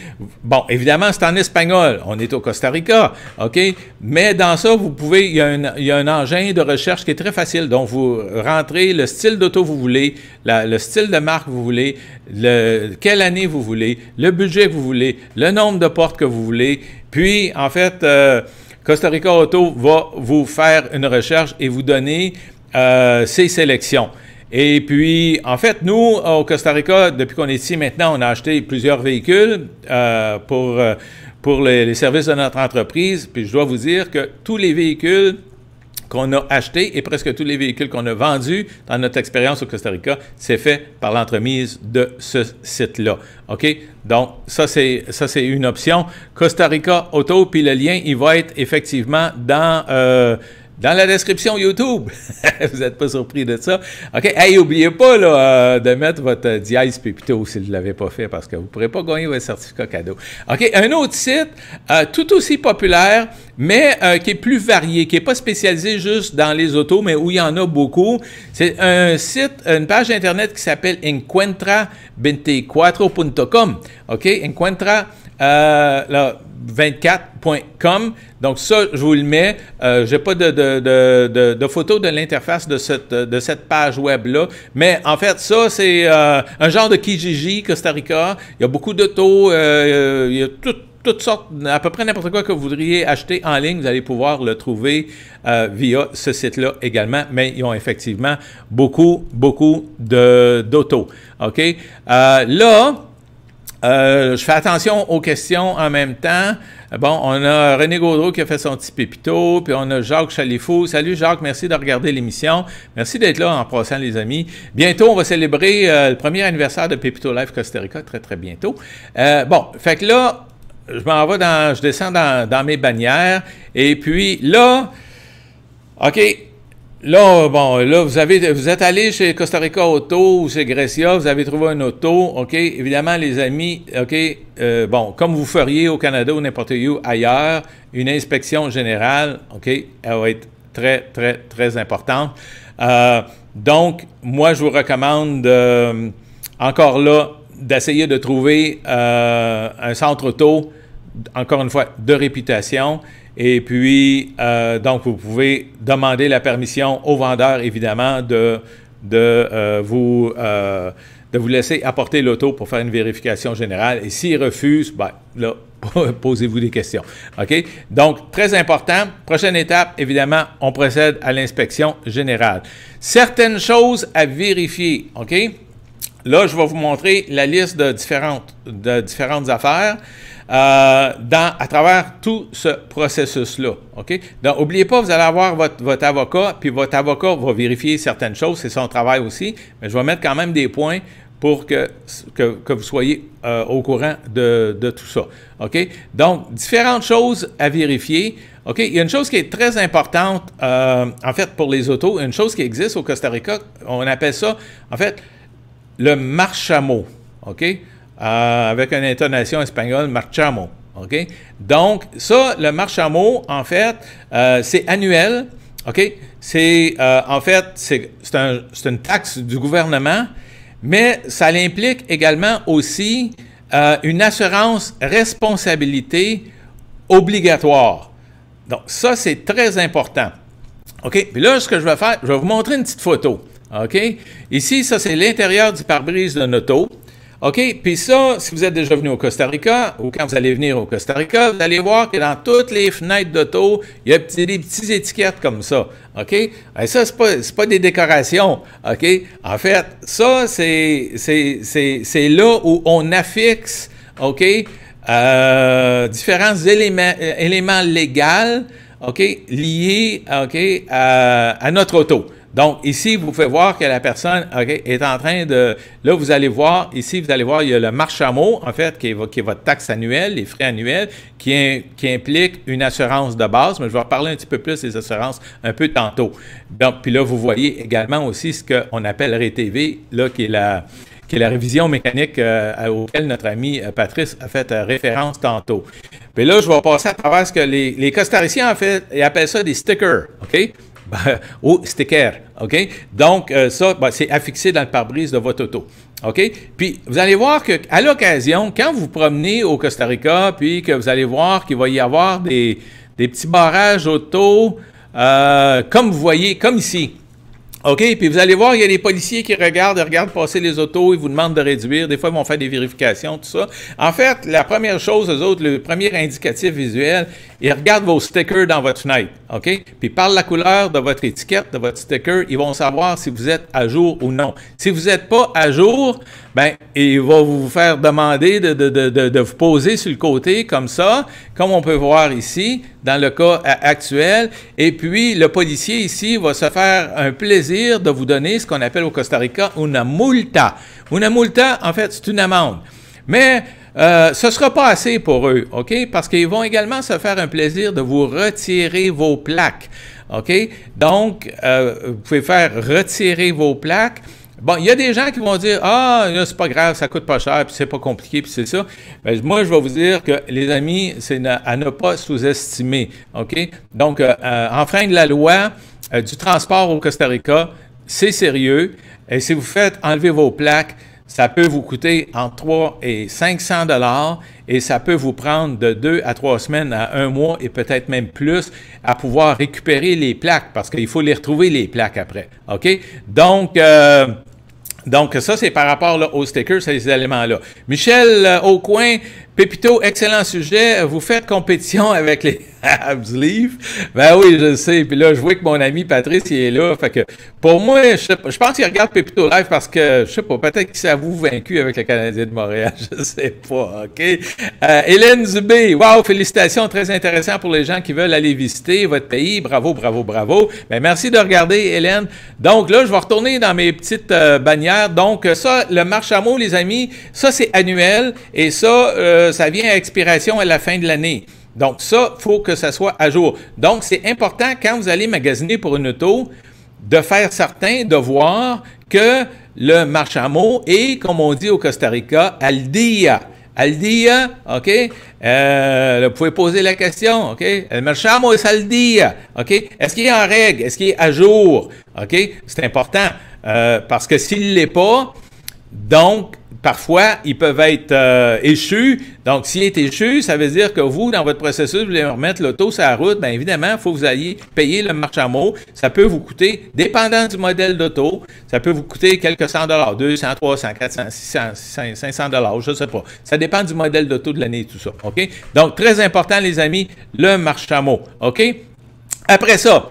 Bon, évidemment, c'est en espagnol. On est au Costa Rica, OK? Mais dans ça, vous pouvez, il y, a un, il y a un engin de recherche qui est très facile. Donc, vous rentrez le style d'auto que vous voulez, le style de marque que vous voulez, le, quelle année vous voulez, le budget que vous voulez, le nombre de portes que vous voulez. Puis, en fait, euh, Costa Rica Auto va vous faire une recherche et vous donner euh, ses sélections. Et puis, en fait, nous, euh, au Costa Rica, depuis qu'on est ici maintenant, on a acheté plusieurs véhicules euh, pour, euh, pour les, services de notre entreprise. Puis je dois vous dire que tous les véhicules qu'on a achetés et presque tous les véhicules qu'on a vendus dans notre expérience au Costa Rica, c'est fait par l'entremise de ce site-là. OK? Donc, ça, c'est, une option. Costa Rica Auto, puis le lien, il va être effectivement dans dans la description YouTube. vous n'êtes pas surpris de ça. OK. Hey, n'oubliez pas là, euh, de mettre votre dièse Pépito si vous ne l'avez pas fait parce que vous ne pourrez pas gagner votre certificat cadeau. OK. Un autre site euh, tout aussi populaire, mais euh, qui est plus varié, qui n'est pas spécialisé juste dans les autos, mais où il y en a beaucoup. C'est un site, une page Internet qui s'appelle encuentra24.com. OK. Encuentra 24.com. Euh, Donc ça, je vous le mets. Euh, je n'ai pas de, de, de, photo de l'interface de cette, de cette page web-là. Mais en fait, ça, c'est euh, un genre de Kijiji, Costa Rica. Il y a beaucoup d'autos. Euh, il y a toutes sortes, à peu près n'importe quoi que vous voudriez acheter en ligne, vous allez pouvoir le trouver via ce site-là également, mais ils ont effectivement beaucoup, beaucoup d'autos. OK? là, euh, je fais attention aux questions en même temps. Bon, on a René Gaudreau qui a fait son petit pépito, puis on a Jacques Chalifou. Salut Jacques, merci de regarder l'émission. Merci d'être là en passant, les amis. Bientôt, on va célébrer euh, le premier anniversaire de Pépito Live Costa Rica, très très bientôt. Euh, bon, fait que là, je m'en vais dans, je descends dans, dans mes bannières, et puis là, OK, Là, bon, là, vous avez, vous êtes allé chez Costa Rica Auto ou chez Grecia, vous avez trouvé un auto, OK? Évidemment, les amis, OK? Euh, bon, comme vous feriez au Canada ou n'importe où ailleurs, une inspection générale, OK? Elle va être très, très, très importante. Euh, donc, moi, je vous recommande, euh, encore là, d'essayer de trouver un centre auto, encore une fois, de réputation et puis, euh, donc, vous pouvez demander la permission au vendeur, évidemment, euh, euh, de, vous, laisser apporter l'auto pour faire une vérification générale. Et s'il refuse, ben, là, posez-vous des questions. OK? Donc, très important. Prochaine étape, évidemment, on procède à l'inspection générale. Certaines choses à vérifier. OK? Là, je vais vous montrer la liste de différentes, de différentes affaires. Euh, à travers tout ce processus-là. OK? Donc, n'oubliez pas, vous allez avoir votre, avocat, puis votre avocat va vérifier certaines choses, c'est son travail aussi, mais je vais mettre quand même des points pour que, que, vous soyez euh, au courant de, tout ça. OK? Donc, différentes choses à vérifier. OK? Il y a une chose qui est très importante, euh, en fait, pour les autos, une chose qui existe au Costa Rica, on appelle ça, en fait, le marchamo », OK? Euh, avec une intonation espagnole, marchamo. OK? Donc, ça, le marchamo, en fait, euh, c'est annuel. OK? C'est, euh, en fait, c'est une taxe du gouvernement, mais ça implique également aussi une assurance responsabilité obligatoire. Donc, ça, c'est très important. OK? Puis là, ce que je vais faire, je vais vous montrer une petite photo. OK? Ici, ça, c'est l'intérieur du pare-brise d'un auto. OK? Puis ça, si vous êtes déjà venu au Costa Rica ou quand vous allez venir au Costa Rica, vous allez voir que dans toutes les fenêtres d'auto, il y a des, petites étiquettes comme ça. OK? Et ça, ce n'est pas, des décorations. OK? En fait, ça, c'est là où on affixe, OK, euh, différents éléments, euh, éléments légaux, OK, liés, OK, à notre auto. Donc, ici, vous pouvez voir que la personne est en train de... Là, vous allez voir, ici, vous allez voir, il y a le marchameau, en fait, qui est, votre taxe annuelle, les frais annuels, qui, implique une assurance de base, mais je vais parler un petit peu plus des assurances un peu tantôt. Donc, puis là, vous voyez également aussi ce qu'on appelle e TV, là, qui est la qui la révision mécanique euh, auquel notre ami euh, Patrice a fait euh, référence tantôt. Puis là, je vais passer à travers ce que les, les Costariciens, en fait, ils appellent ça des stickers, OK? au ben, oh, sticker, OK? Donc, euh, ça, ben, c'est affixé dans le pare-brise de votre auto. OK? Puis, vous allez voir qu'à l'occasion, quand vous promenez au Costa Rica, puis que vous allez voir qu'il va y avoir des, petits barrages auto, euh, comme vous voyez, comme ici. OK? Puis vous allez voir, il y a des policiers qui regardent, regardent passer les autos, ils vous demandent de réduire. Des fois, ils vont faire des vérifications, tout ça. En fait, la première chose, eux autres, le premier indicatif visuel, ils regardent vos stickers dans votre fenêtre, OK? Puis par la couleur de votre étiquette, de votre sticker, ils vont savoir si vous êtes à jour ou non. Si vous n'êtes pas à jour, ben ils vont vous faire demander de, de, de, de, vous poser sur le côté comme ça, comme on peut voir ici, dans le cas euh, actuel. Et puis, le policier ici va se faire un plaisir de vous donner ce qu'on appelle au Costa Rica una multa. Una multa, en fait, c'est une amende. Mais euh, ce ne sera pas assez pour eux, OK? Parce qu'ils vont également se faire un plaisir de vous retirer vos plaques, OK? Donc, euh, vous pouvez faire retirer vos plaques. Bon, il y a des gens qui vont dire Ah, c'est pas grave, ça coûte pas cher, puis c'est pas compliqué, puis c'est ça. Mais ben, moi, je vais vous dire que, les amis, c'est à ne pas sous-estimer. OK? Donc, euh, enfreindre la loi du transport au Costa Rica, c'est sérieux. Et si vous faites enlever vos plaques, ça peut vous coûter entre 3 et 500 dollars et ça peut vous prendre de 2 à 3 semaines à un mois et peut-être même plus à pouvoir récupérer les plaques parce qu'il faut les retrouver les plaques après. OK? Donc, euh, donc ça, c'est par rapport là, aux stickers, ces éléments-là. Michel euh, au coin... Pépito, excellent sujet. Vous faites compétition avec les Habs Leaf. Ben oui, je sais. Puis là, je vois que mon ami Patrice, il est là. Fait que pour moi, je, pense qu'il regarde Pépito Live parce que, je sais pas, peut-être qu'il s'avoue vaincu avec le Canadien de Montréal. Je sais pas, OK? Euh, Hélène Zubé. wow, félicitations. Très intéressant pour les gens qui veulent aller visiter votre pays. Bravo, bravo, bravo. Ben merci de regarder, Hélène. Donc là, je vais retourner dans mes petites euh, bannières. Donc ça, le marche à mots, les amis, ça, c'est annuel. Et ça, euh, ça vient à expiration à la fin de l'année. Donc ça, il faut que ça soit à jour. Donc c'est important quand vous allez magasiner pour une auto de faire certain de voir que le marchand mot est, comme on dit au Costa Rica, Aldia. Aldia, OK? Euh, vous pouvez poser la question, OK? le marchamo est Aldia, OK? Est-ce qu'il est en règle? Est-ce qu'il est à jour? OK? C'est important euh, parce que s'il ne l'est pas, donc parfois, ils peuvent être euh, échus. Donc, s'il est échu, ça veut dire que vous, dans votre processus, vous voulez remettre l'auto sur la route. Bien évidemment, il faut que vous alliez payer le marchand mot. Ça peut vous coûter, dépendant du modèle d'auto, ça peut vous coûter quelques 100 dollars, 200, 300, 400, 600, 500 dollars, je ne sais pas. Ça dépend du modèle d'auto de l'année et tout ça. OK? Donc, très important, les amis, le marchand mot. OK? Après ça,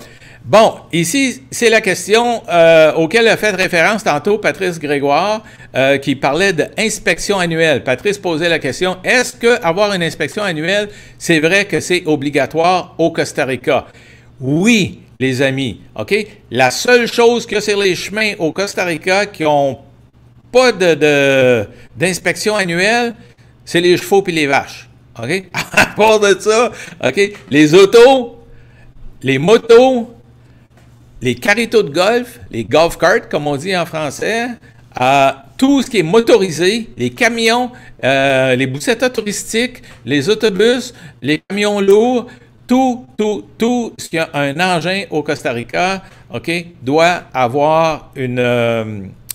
Bon, ici, c'est la question euh, auquel a fait référence tantôt Patrice Grégoire, euh, qui parlait d'inspection annuelle. Patrice posait la question, est-ce que avoir une inspection annuelle, c'est vrai que c'est obligatoire au Costa Rica? Oui, les amis, OK? La seule chose que c'est les chemins au Costa Rica qui n'ont pas d'inspection de, annuelle, c'est les chevaux puis les vaches, OK? à part de ça, OK? Les autos, les motos, les carritos de golf, les golf carts, comme on dit en français, tout ce qui est motorisé, les camions, euh, les boussettes touristiques, les autobus, les camions lourds, tout, tout, tout ce qui a un engin au Costa Rica, OK, doit avoir une, euh,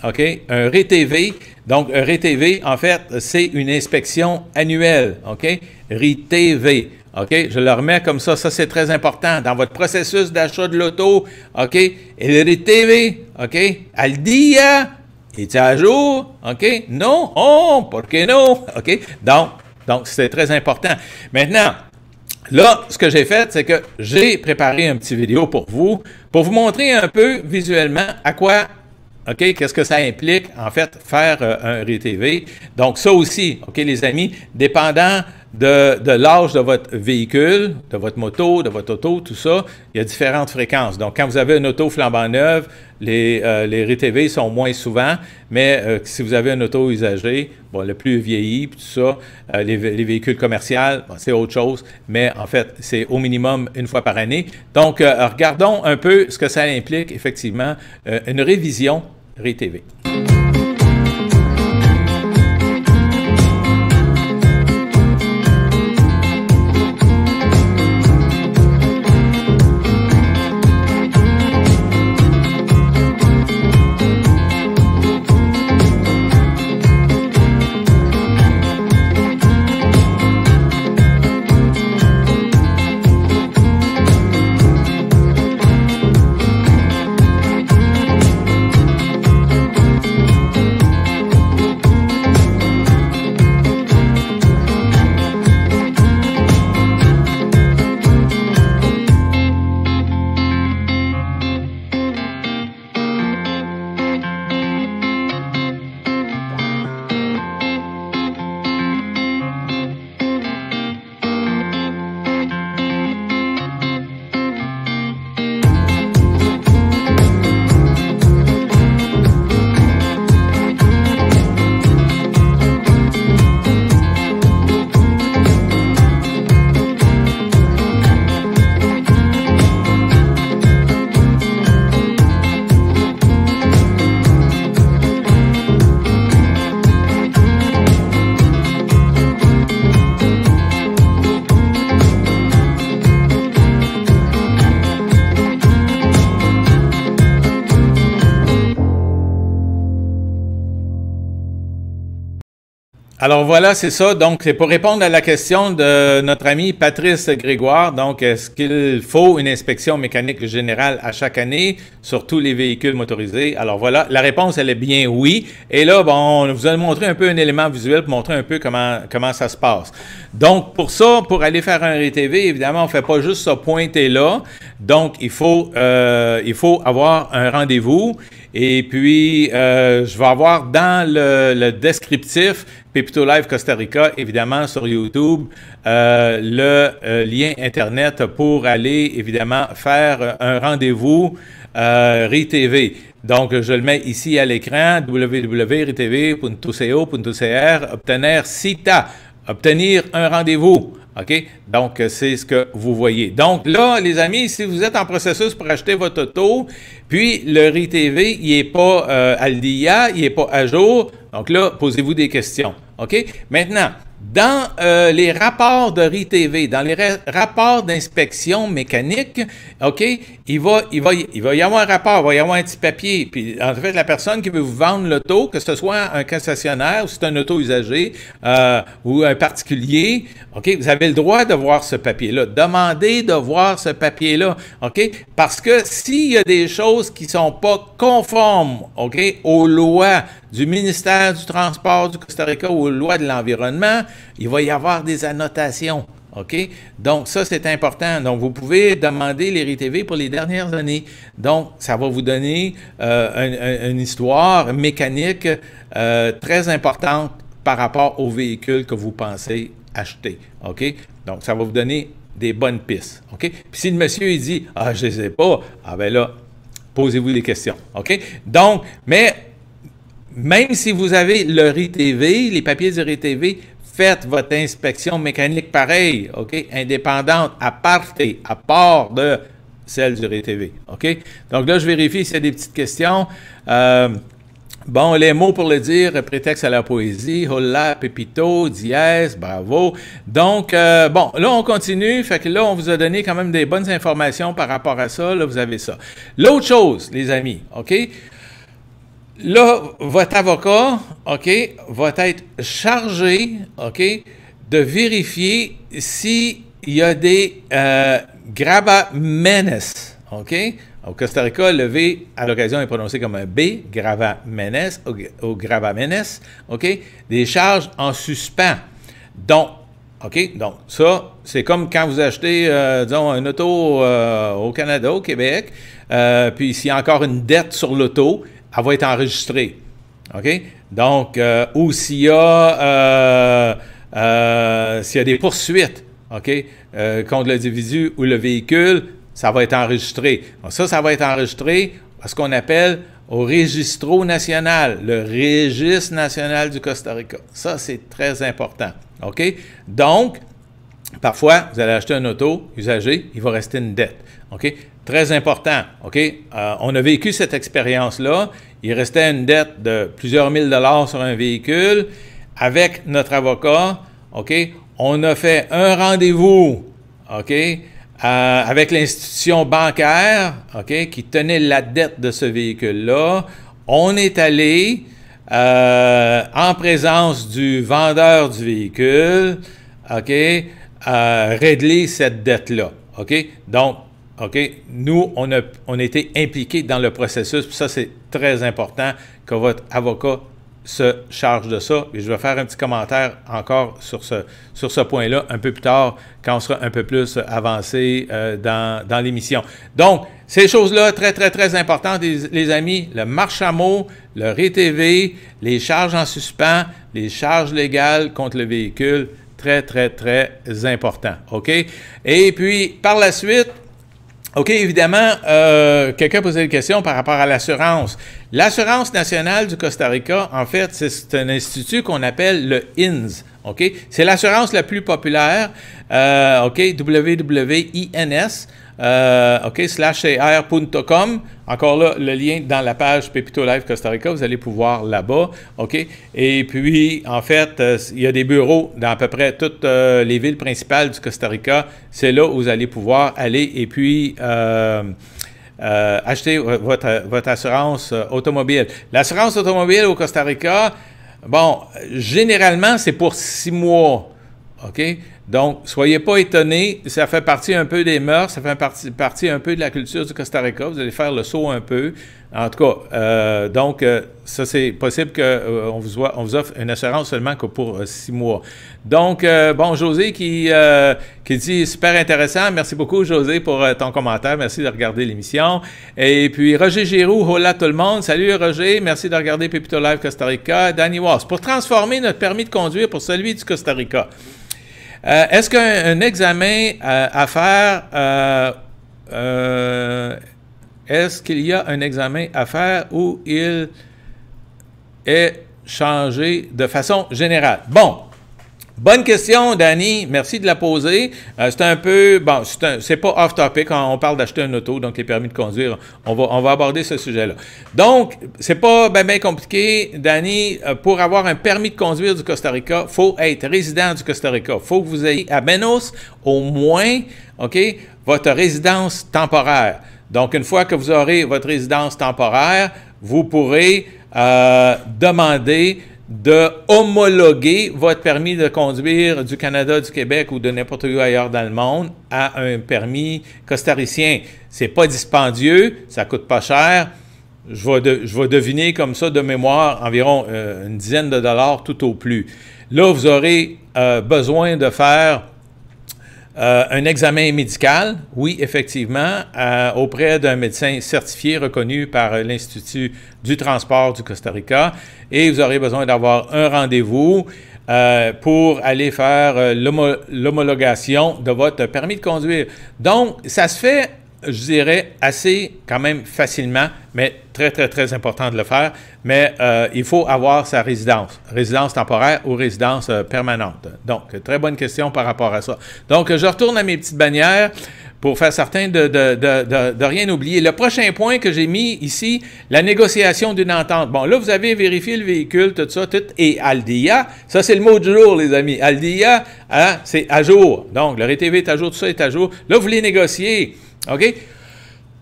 OK, un RTV. Donc, un RTV, en fait, c'est une inspection annuelle, OK, RTV. OK? Je le remets comme ça. Ça, c'est très important. Dans votre processus d'achat de l'auto, OK? le TV, OK? Aldia. día, hein? est à jour, OK? Non? Oh, pourquoi non? OK? Donc, donc c'est très important. Maintenant, Là, ce que j'ai fait, c'est que j'ai préparé un petit vidéo pour vous, pour vous montrer un peu visuellement à quoi, OK, qu'est-ce que ça implique, en fait, faire euh, un RTV. Donc, ça aussi, OK, les amis, dépendant de, de l'âge de votre véhicule, de votre moto, de votre auto, tout ça, il y a différentes fréquences. Donc, quand vous avez une auto flambant neuve, les, euh, RTV sont moins souvent, mais euh, si vous avez une auto usagée, bon, le plus vieilli, tout ça, euh, les, les, véhicules commerciaux, c'est autre chose, mais en fait, c'est au minimum une fois par année. Donc, euh, regardons un peu ce que ça implique, effectivement, une révision RTV. Alors voilà, c'est ça. Donc, c'est pour répondre à la question de notre ami Patrice Grégoire. Donc, est-ce qu'il faut une inspection mécanique générale à chaque année sur tous les véhicules motorisés? Alors voilà, la réponse, elle est bien oui. Et là, bon, on vous a montré un peu un élément visuel pour montrer un peu comment, comment ça se passe. Donc, pour ça, pour aller faire un RTV, évidemment, on ne fait pas juste ça pointer là. Donc, il faut, euh, il faut avoir un rendez-vous. Et puis, euh, je vais avoir dans le descriptif Pepito Live Costa Rica, évidemment, sur YouTube. Euh, le euh, lien Internet pour aller, évidemment, faire un rendez-vous euh, RITV. Donc, je le mets ici à l'écran, www.ritv.co.cr, obtenir CITA, obtenir un rendez-vous. OK? Donc, euh, c'est ce que vous voyez. Donc, là, les amis, si vous êtes en processus pour acheter votre auto, puis le RITV, il n'est pas euh, à l'IA, il n'est pas à jour. Donc là, posez-vous des questions. OK? Maintenant, dans euh, les rapports de RITV, dans les rapports d'inspection mécanique, OK, il va, il, va, il va y avoir un rapport, il va y avoir un petit papier. Puis, en fait, la personne qui veut vous vendre l'auto, que ce soit un concessionnaire ou c'est un auto usager euh, ou un particulier, OK, vous avez le droit de voir ce papier-là. Demandez de voir ce papier-là, OK? Parce que s'il y a des choses qui ne sont pas conformes, OK, aux lois du ministère du Transport du Costa Rica aux lois de l'environnement, il va y avoir des annotations. OK? Donc, ça, c'est important. Donc, vous pouvez demander l'ERITV pour les dernières années. Donc, ça va vous donner euh, une histoire mécanique euh, très importante par rapport au véhicule que vous pensez acheter. OK? Donc, ça va vous donner des bonnes pistes. OK? Puis si le monsieur, dit « Ah, je ne sais pas », ah bien là, posez-vous des questions. OK? Donc, mais même si vous avez le RITV, les papiers du RITV, faites votre inspection mécanique pareille, OK? Indépendante, à part, à part de celle du RITV, OK? Donc là, je vérifie s'il y a des petites questions. Euh, bon, les mots pour le dire, prétexte à la poésie, hola, pepito, dièse, bravo. Donc, euh, bon, là, on continue. Fait que là, on vous a donné quand même des bonnes informations par rapport à ça. Là, vous avez ça. L'autre chose, les amis, OK? Là, votre avocat, OK, va être chargé, OK, de vérifier s'il y a des euh, gravamenes, OK? Au Costa Rica, le V à l'occasion est prononcé comme un B, gravamenes ou, gravamenes, OK? Des charges en suspens. Donc, OK? Donc, ça, c'est comme quand vous achetez, euh, disons, un auto euh, au Canada, au Québec, euh, puis s'il y a encore une dette sur l'auto, elle va être enregistrée. OK? Donc, euh, ou s'il y, a, euh, euh, s'il y a des poursuites OK, contre l'individu ou le véhicule, ça va être enregistré. ça, ça va être enregistré à ce qu'on appelle au registro national, le registre national du Costa Rica. Ça, c'est très important. OK? Donc, parfois, vous allez acheter un auto usagé, il va rester une dette. OK? Très important, OK? Euh, on a vécu cette expérience-là. Il restait une dette de plusieurs mille dollars sur un véhicule. Avec notre avocat, OK, on a fait un rendez-vous, OK, euh, avec l'institution bancaire, OK, qui tenait la dette de ce véhicule-là. On est allé euh, en présence du vendeur du véhicule, OK, régler cette dette-là, OK? Donc, OK? Nous, on a, été impliqués dans le processus. Ça, c'est très important que votre avocat se charge de ça. Et je vais faire un petit commentaire encore sur ce, sur ce point-là un peu plus tard, quand on sera un peu plus avancé euh, dans, l'émission. Donc, ces choses-là, très, très, très importantes, les, amis, le marche-à-mot, le RTV, les charges en suspens, les charges légales contre le véhicule, très, très, très important. OK? Et puis, par la suite, OK, évidemment, euh, quelqu'un posait une question par rapport à l'assurance. L'Assurance nationale du Costa Rica, en fait, c'est un institut qu'on appelle le INS. OK? C'est l'assurance la plus populaire, euh, OK, WWINS. Euh, OK, slash Air.com. Encore là, le lien dans la page Pepito Live Costa Rica, vous allez pouvoir là-bas. OK? Et puis, en fait, euh, il y a des bureaux dans à peu près toutes euh, les villes principales du Costa Rica. C'est là où vous allez pouvoir aller et puis. acheter votre, votre assurance automobile. L'assurance automobile au Costa Rica, bon, généralement, c'est pour six mois. OK? Donc, soyez pas étonnés, ça fait partie un peu des mœurs, ça fait partie, un peu de la culture du Costa Rica, vous allez faire le saut un peu. En tout cas, euh, donc, euh, ça, c'est possible qu'on euh, vous, offre une assurance seulement que pour six mois. Donc, bon, José qui, qui dit super intéressant. Merci beaucoup, José, pour ton commentaire. Merci de regarder l'émission. Et puis, Roger Giroux, hola tout le monde. Salut, Roger. Merci de regarder Pepito Live Costa Rica. Danny Walsh, pour transformer notre permis de conduire pour celui du Costa Rica. Euh, est-ce qu'un examen euh, à faire, euh, qu'il y a un examen à faire où il est changé de façon générale? Bon, Bonne question, Danny. Merci de la poser. Euh, c'est un peu, bon, c'est pas off-topic. quand on parle d'acheter une auto, donc les permis de conduire. On va, on va aborder ce sujet-là. Donc, c'est pas bien ben compliqué, Danny. Euh, pour avoir un permis de conduire du Costa Rica, faut être résident du Costa Rica. Faut que vous ayez à Menos au moins, OK, votre résidence temporaire. Donc, une fois que vous aurez votre résidence temporaire, vous pourrez euh, demander de homologuer votre permis de conduire du Canada, du Québec ou de n'importe où ailleurs dans le monde à un permis costaricien. C'est pas dispendieux, ça coûte pas cher. Je vais, je deviner comme ça de mémoire environ euh, une dizaine de dollars tout au plus. Là, vous aurez euh, besoin de faire euh, un examen médical, oui, effectivement, euh, auprès d'un médecin certifié reconnu par l'Institut du transport du Costa Rica. Et vous aurez besoin d'avoir un rendez-vous euh, pour aller faire l'homologation de votre permis de conduire. Donc, ça se fait je dirais, assez quand même facilement, mais très, très, très important de le faire. Mais euh, il faut avoir sa résidence, résidence temporaire ou résidence euh, permanente. Donc, très bonne question par rapport à ça. Donc, je retourne à mes petites bannières pour faire certain de, rien oublier. Le prochain point que j'ai mis ici, la négociation d'une entente. Bon, là, vous avez vérifié le véhicule, tout ça, tout. Et Aldia, ça, c'est le mot du jour, les amis. Aldia, hein, c'est à jour. Donc, le RTV est à jour, tout ça est à jour. Là, vous voulez négocier. OK?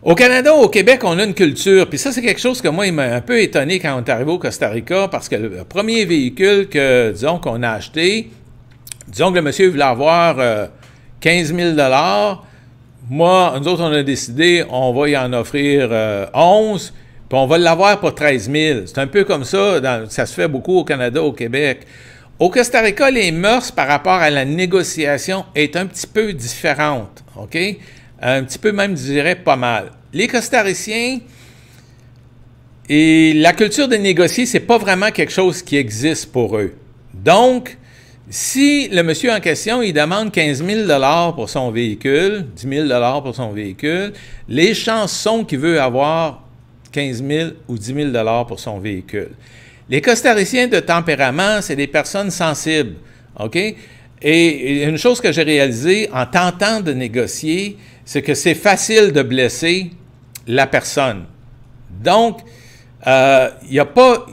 Au Canada, au Québec, on a une culture. Puis ça, c'est quelque chose que moi, il m'a un peu étonné quand on est arrivé au Costa Rica, parce que le premier véhicule que, disons, qu'on a acheté, disons que le monsieur voulait avoir 15 euh, 000 moi, nous autres, on a décidé, on va y en offrir 11, euh, puis on va l'avoir pour 13 000. C'est un peu comme ça, dans, ça se fait beaucoup au Canada, au Québec. Au Costa Rica, les mœurs par rapport à la négociation est un petit peu différente, OK? Euh, un petit peu même, je dirais, pas mal. Les Costariciens et la culture de négocier, c'est pas vraiment quelque chose qui existe pour eux. Donc, si le monsieur en question, il demande 15 000 pour son véhicule, 10 000 pour son véhicule, les chances sont qu'il veut avoir 15 000 ou 10 000 pour son véhicule. Les costariciens de tempérament, c'est des personnes sensibles, OK? Et une chose que j'ai réalisée en tentant de négocier, c'est que c'est facile de blesser la personne. Donc, il euh, n'y a pas...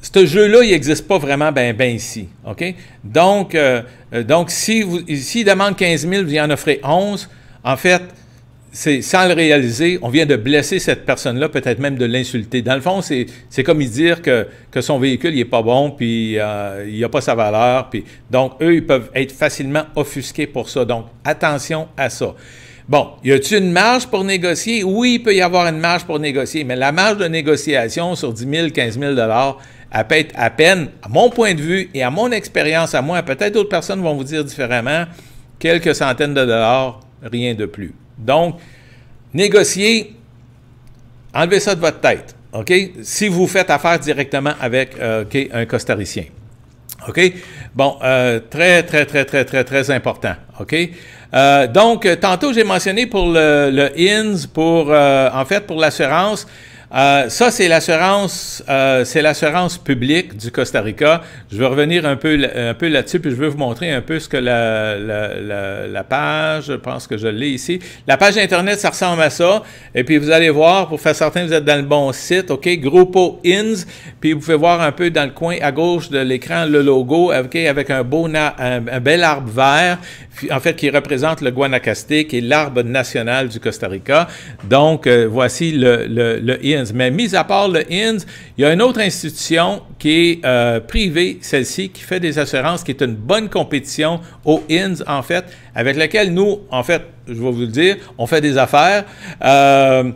Ce jeu-là, il n'existe pas vraiment bien ben ici, OK? Donc, euh, euh, donc si vous, s'il demande 15 000, vous y en offrez 11, en fait, c'est sans le réaliser, on vient de blesser cette personne-là, peut-être même de l'insulter. Dans le fond, c'est comme il dire que, son véhicule n'est pas bon, puis euh, il il n'a pas sa valeur. Puis, donc, eux, ils peuvent être facilement offusqués pour ça. Donc, attention à ça. Bon, y a-t-il une marge pour négocier? Oui, il peut y avoir une marge pour négocier, mais la marge de négociation sur 10 000, 15 000 elle peut être à peine, à mon point de vue et à mon expérience, à moi, peut-être d'autres personnes vont vous dire différemment, quelques centaines de dollars, rien de plus. Donc, négocier, enlevez ça de votre tête. OK? Si vous faites affaire directement avec un euh, Costa un Costaricien. OK? Bon, euh, très, très, très, très, très, très important. OK? Euh, donc, tantôt, j'ai mentionné pour le, le INS, pour, en fait, pour l'assurance, euh, ça, c'est l'assurance, euh, c'est l'assurance publique du Costa Rica. Je vais revenir un peu, un peu là-dessus, puis je veux vous montrer un peu ce que la, la, la, page, je pense que je l'ai ici. La page Internet, ça ressemble à ça. Et puis, vous allez voir, pour faire certain, vous êtes dans le bon site, OK? Grupo INS. Puis, vous pouvez voir un peu dans le coin à gauche de l'écran le logo, OK? Avec un beau, un, bel arbre vert, en fait, qui représente le Guanacaste, qui est l'arbre national du Costa Rica. Donc, euh, voici le, le, le INS mais mis à part le INS, il y a une autre institution qui est euh, privée, celle-ci, qui fait des assurances, qui est une bonne compétition au INS, en fait, avec laquelle nous, en fait, je vais vous le dire, on fait des affaires. Euh,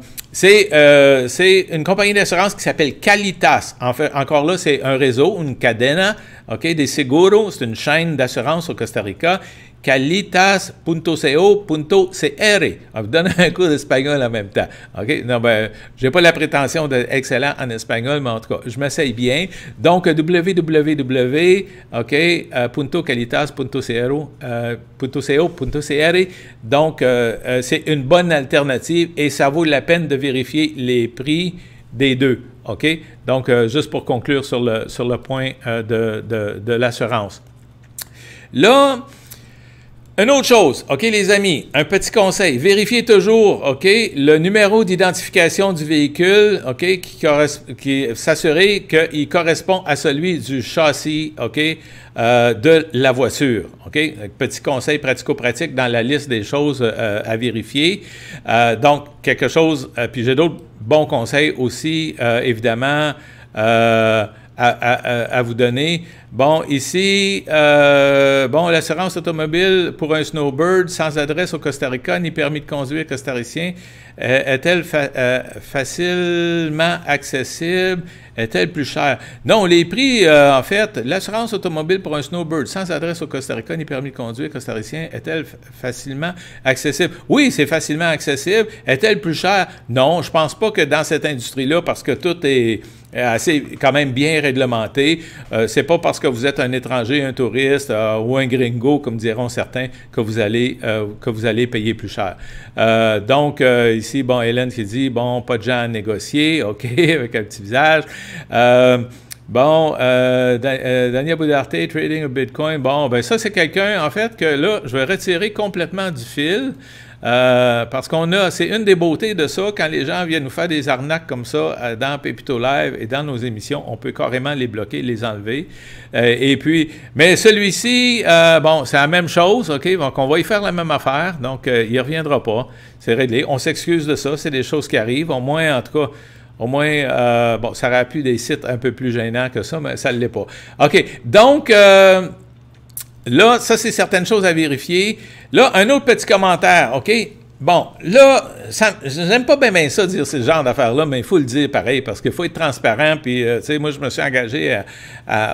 euh, c'est une compagnie d'assurance qui s'appelle Calitas. En fait, encore là, c'est un réseau, une cadena, OK, des seguros, c'est une chaîne d'assurance au Costa Rica calitas.co.cr. On ah, vous donne un cours d'espagnol en même temps. OK? Non, ben, j'ai pas la prétention d'être excellent en espagnol, mais en tout cas, je m'essaye bien. Donc, www. OK? Euh, euh, Donc, euh, c'est une bonne alternative et ça vaut la peine de vérifier les prix des deux. OK? Donc, juste pour conclure sur le, sur le point de l'assurance. Là, une autre chose, OK, les amis, un petit conseil. Vérifiez toujours, OK, le numéro d'identification du véhicule, OK, qui, qui s'assurer qu'il correspond à celui du châssis, OK, euh, de la voiture. OK? Petit conseil pratico-pratique dans la liste des choses euh, à vérifier. Euh, donc, quelque chose, puis j'ai d'autres bons conseils aussi, évidemment à, vous donner. Bon, ici, euh, bon, l'assurance automobile pour un snowbird sans adresse au Costa Rica ni permis de conduire costaricien euh, est-elle euh, facilement accessible? Est-elle plus chère? Non, les prix, en fait, l'assurance automobile pour un snowbird sans adresse au Costa Rica ni permis de conduire costaricien est-elle facilement accessible? Oui, c'est facilement accessible. Est-elle plus chère? Non, je pense pas que dans cette industrie-là, parce que tout est c'est euh, quand même bien réglementé. Euh, c'est pas parce que vous êtes un étranger, un touriste euh, ou un gringo, comme diront certains, que vous allez, euh, que vous allez payer plus cher. donc, ici, bon, Hélène qui dit, bon, pas de gens à négocier, OK, avec un petit visage. Bon, Daniel Boudarté, « trading of Bitcoin. Bon, ben ça, c'est quelqu'un, en fait, que là, je vais retirer complètement du fil. Euh, parce qu'on a, c'est une des beautés de ça, quand les gens viennent nous faire des arnaques comme ça euh, dans Pépito Live et dans nos émissions, on peut carrément les bloquer, les enlever. Euh, et puis, mais celui-ci, bon, c'est la même chose, OK? Donc, on va y faire la même affaire, donc il ne reviendra pas. C'est réglé. On s'excuse de ça, c'est des choses qui arrivent. Au moins, en tout cas, au moins, bon, ça aurait pu des sites un peu plus gênants que ça, mais ça ne l'est pas. OK. Donc, Là, ça, c'est certaines choses à vérifier. Là, un autre petit commentaire, OK? Bon, là, j'aime pas bien, bien ça dire ce genre d'affaires-là, mais il faut le dire pareil parce qu'il faut être transparent. Puis, euh, tu sais, moi, je me suis engagé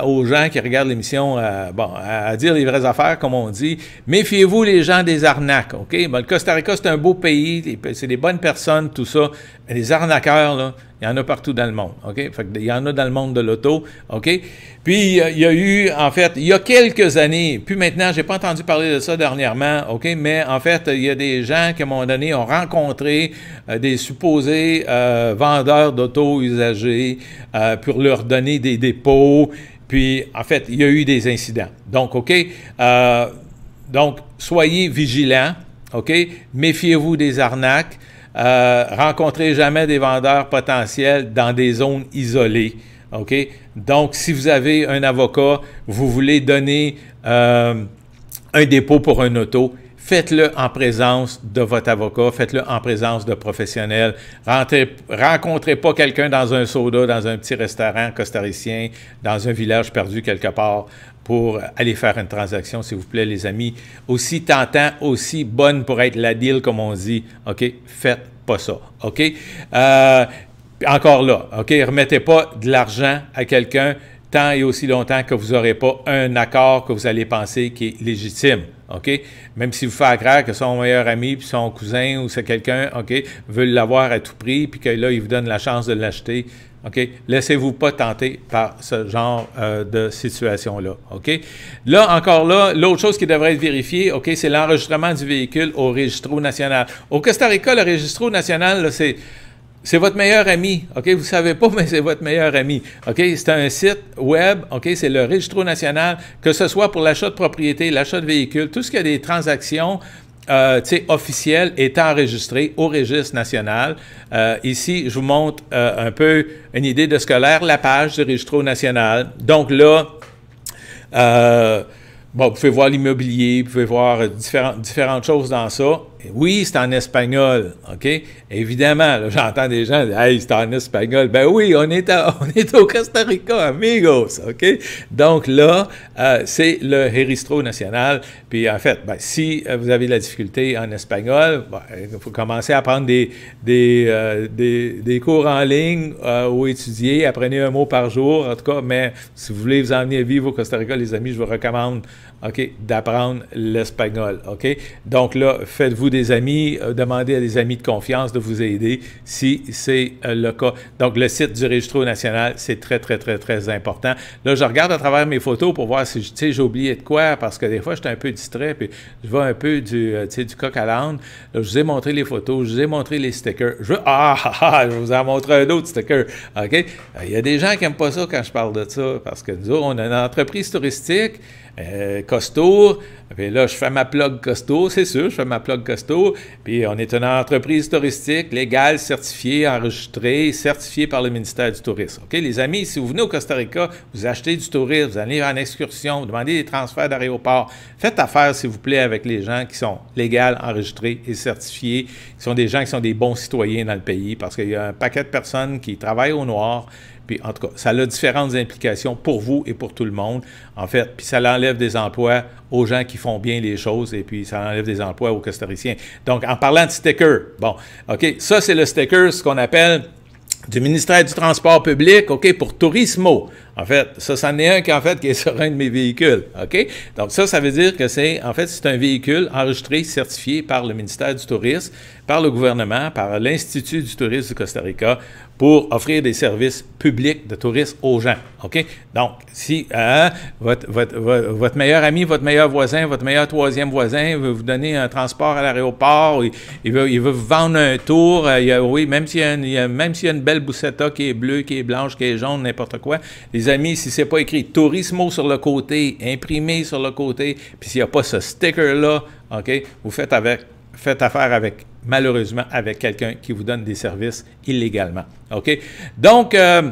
aux gens qui regardent l'émission euh, bon, à, dire les vraies affaires, comme on dit. Méfiez-vous, les gens, des arnaques, OK? le Costa Rica, c'est un beau pays, c'est des bonnes personnes, tout ça. les arnaqueurs, là, il y en a partout dans le monde, OK? il y en a dans le monde de l'auto, OK? Puis, il y a eu, en fait, il y a quelques années, puis maintenant, j'ai pas entendu parler de ça dernièrement, OK? Mais, en fait, il y a des gens qui, à un moment donné, ont rencontré euh, des supposés euh, vendeurs d'auto usagés euh, pour leur donner des dépôts. Puis, en fait, il y a eu des incidents. Donc, OK? donc, soyez vigilants, OK? Méfiez-vous des arnaques rencontrer euh, rencontrez jamais des vendeurs potentiels dans des zones isolées. OK? Donc, si vous avez un avocat, vous voulez donner euh, un dépôt pour un auto, faites-le en présence de votre avocat, faites-le en présence de professionnels. rencontrez pas quelqu'un dans un soda, dans un petit restaurant costaricien, dans un village perdu quelque part pour aller faire une transaction, s'il vous plaît, les amis. Aussi tentant, aussi bonne pour être la deal, comme on dit. OK? Faites pas ça. OK? Euh, encore là, OK? Remettez pas de l'argent à quelqu'un tant et aussi longtemps que vous n'aurez pas un accord que vous allez penser qui est légitime. OK? Même si vous faites croire que son meilleur ami, puis son cousin, ou c'est quelqu'un, OK, veut l'avoir à tout prix, puis que là, il vous donne la chance de l'acheter, OK? Laissez-vous pas tenter par ce genre euh, de situation-là, OK? Là, encore là, l'autre chose qui devrait être vérifiée, OK, c'est l'enregistrement du véhicule au registre national. Au Costa Rica, le registre national, c'est c'est votre meilleur ami, OK? Vous ne savez pas, mais c'est votre meilleur ami, OK? C'est un site web, OK? C'est le registre national, que ce soit pour l'achat de propriété, l'achat de véhicules, tout ce qui a des transactions, euh, officielles, est enregistré au registre national. Euh, ici, je vous montre euh, un peu une idée de scolaire, la page du registre national. Donc là, euh, bon, vous pouvez voir l'immobilier, vous pouvez voir différentes choses dans ça oui, c'est en espagnol, OK? Évidemment, j'entends des gens dire « Hey, c'est en espagnol! » Ben oui, on est, on est au Costa Rica, amigos, OK? Donc là, euh, c'est le Heristro National. Puis en fait, ben, si euh, vous avez de la difficulté en espagnol, ben, il faut commencer à prendre des, des, euh, des, cours en ligne ou étudier. Apprenez un mot par jour, en tout cas. Mais si vous voulez vous emmener vivre au Costa Rica, les amis, je vous recommande, OK, d'apprendre l'espagnol, OK? Donc là, faites-vous des des amis, euh, demandez à des amis de confiance de vous aider si c'est euh, le cas. Donc, le site du registre national, c'est très, très, très, très important. Là, je regarde à travers mes photos pour voir si, tu sais, j'ai oublié de quoi, parce que des fois, j'étais un peu distrait, puis je vois un peu du, euh, du coq à l'âne. je vous ai montré les photos, je vous ai montré les stickers. Je ah, ah, ah, ah, je vous ai montré un autre sticker. OK? Il y a des gens qui n'aiment pas ça quand je parle de ça, parce que nous on a une entreprise touristique, euh, costaud. Puis là, je fais ma plug costaud, c'est sûr, je fais ma plug costaud. Puis on est une entreprise touristique légale, certifiée, enregistrée, certifiée par le ministère du Tourisme. OK, les amis, si vous venez au Costa Rica, vous achetez du tourisme, vous allez en excursion, vous demandez des transferts d'aéroport. Faites affaire, s'il vous plaît, avec les gens qui sont légales, enregistrés et certifiés, qui sont des gens qui sont des bons citoyens dans le pays, parce qu'il y a un paquet de personnes qui travaillent au noir, puis en tout cas, ça a différentes implications pour vous et pour tout le monde, en fait. Puis ça enlève des emplois aux gens qui font bien les choses et puis ça enlève des emplois aux costariciens. Donc, en parlant de sticker, bon, OK, ça c'est le sticker, ce qu'on appelle du ministère du Transport public, OK, pour Tourismo. En fait, ça, c'en est un qui, en fait, qui est sur un de mes véhicules, OK? Donc ça, ça veut dire que c'est, en fait, c'est un véhicule enregistré, certifié par le ministère du Tourisme, par le gouvernement, par l'Institut du Tourisme du Costa Rica, pour offrir des services publics de tourisme aux gens. OK? Donc, si hein, votre, votre, votre, meilleur ami, votre meilleur voisin, votre meilleur troisième voisin veut vous donner un transport à l'aéroport, il, il, veut, il veut vous vendre un tour, euh, il a, oui, même s'il y, a une belle boussetta qui est bleue, qui est blanche, qui est jaune, n'importe quoi, les amis, si c'est pas écrit Tourismo sur le côté, imprimé sur le côté, puis s'il n'y a pas ce sticker-là, OK, vous faites, avec, faites affaire avec malheureusement, avec quelqu'un qui vous donne des services illégalement. OK? Donc, euh,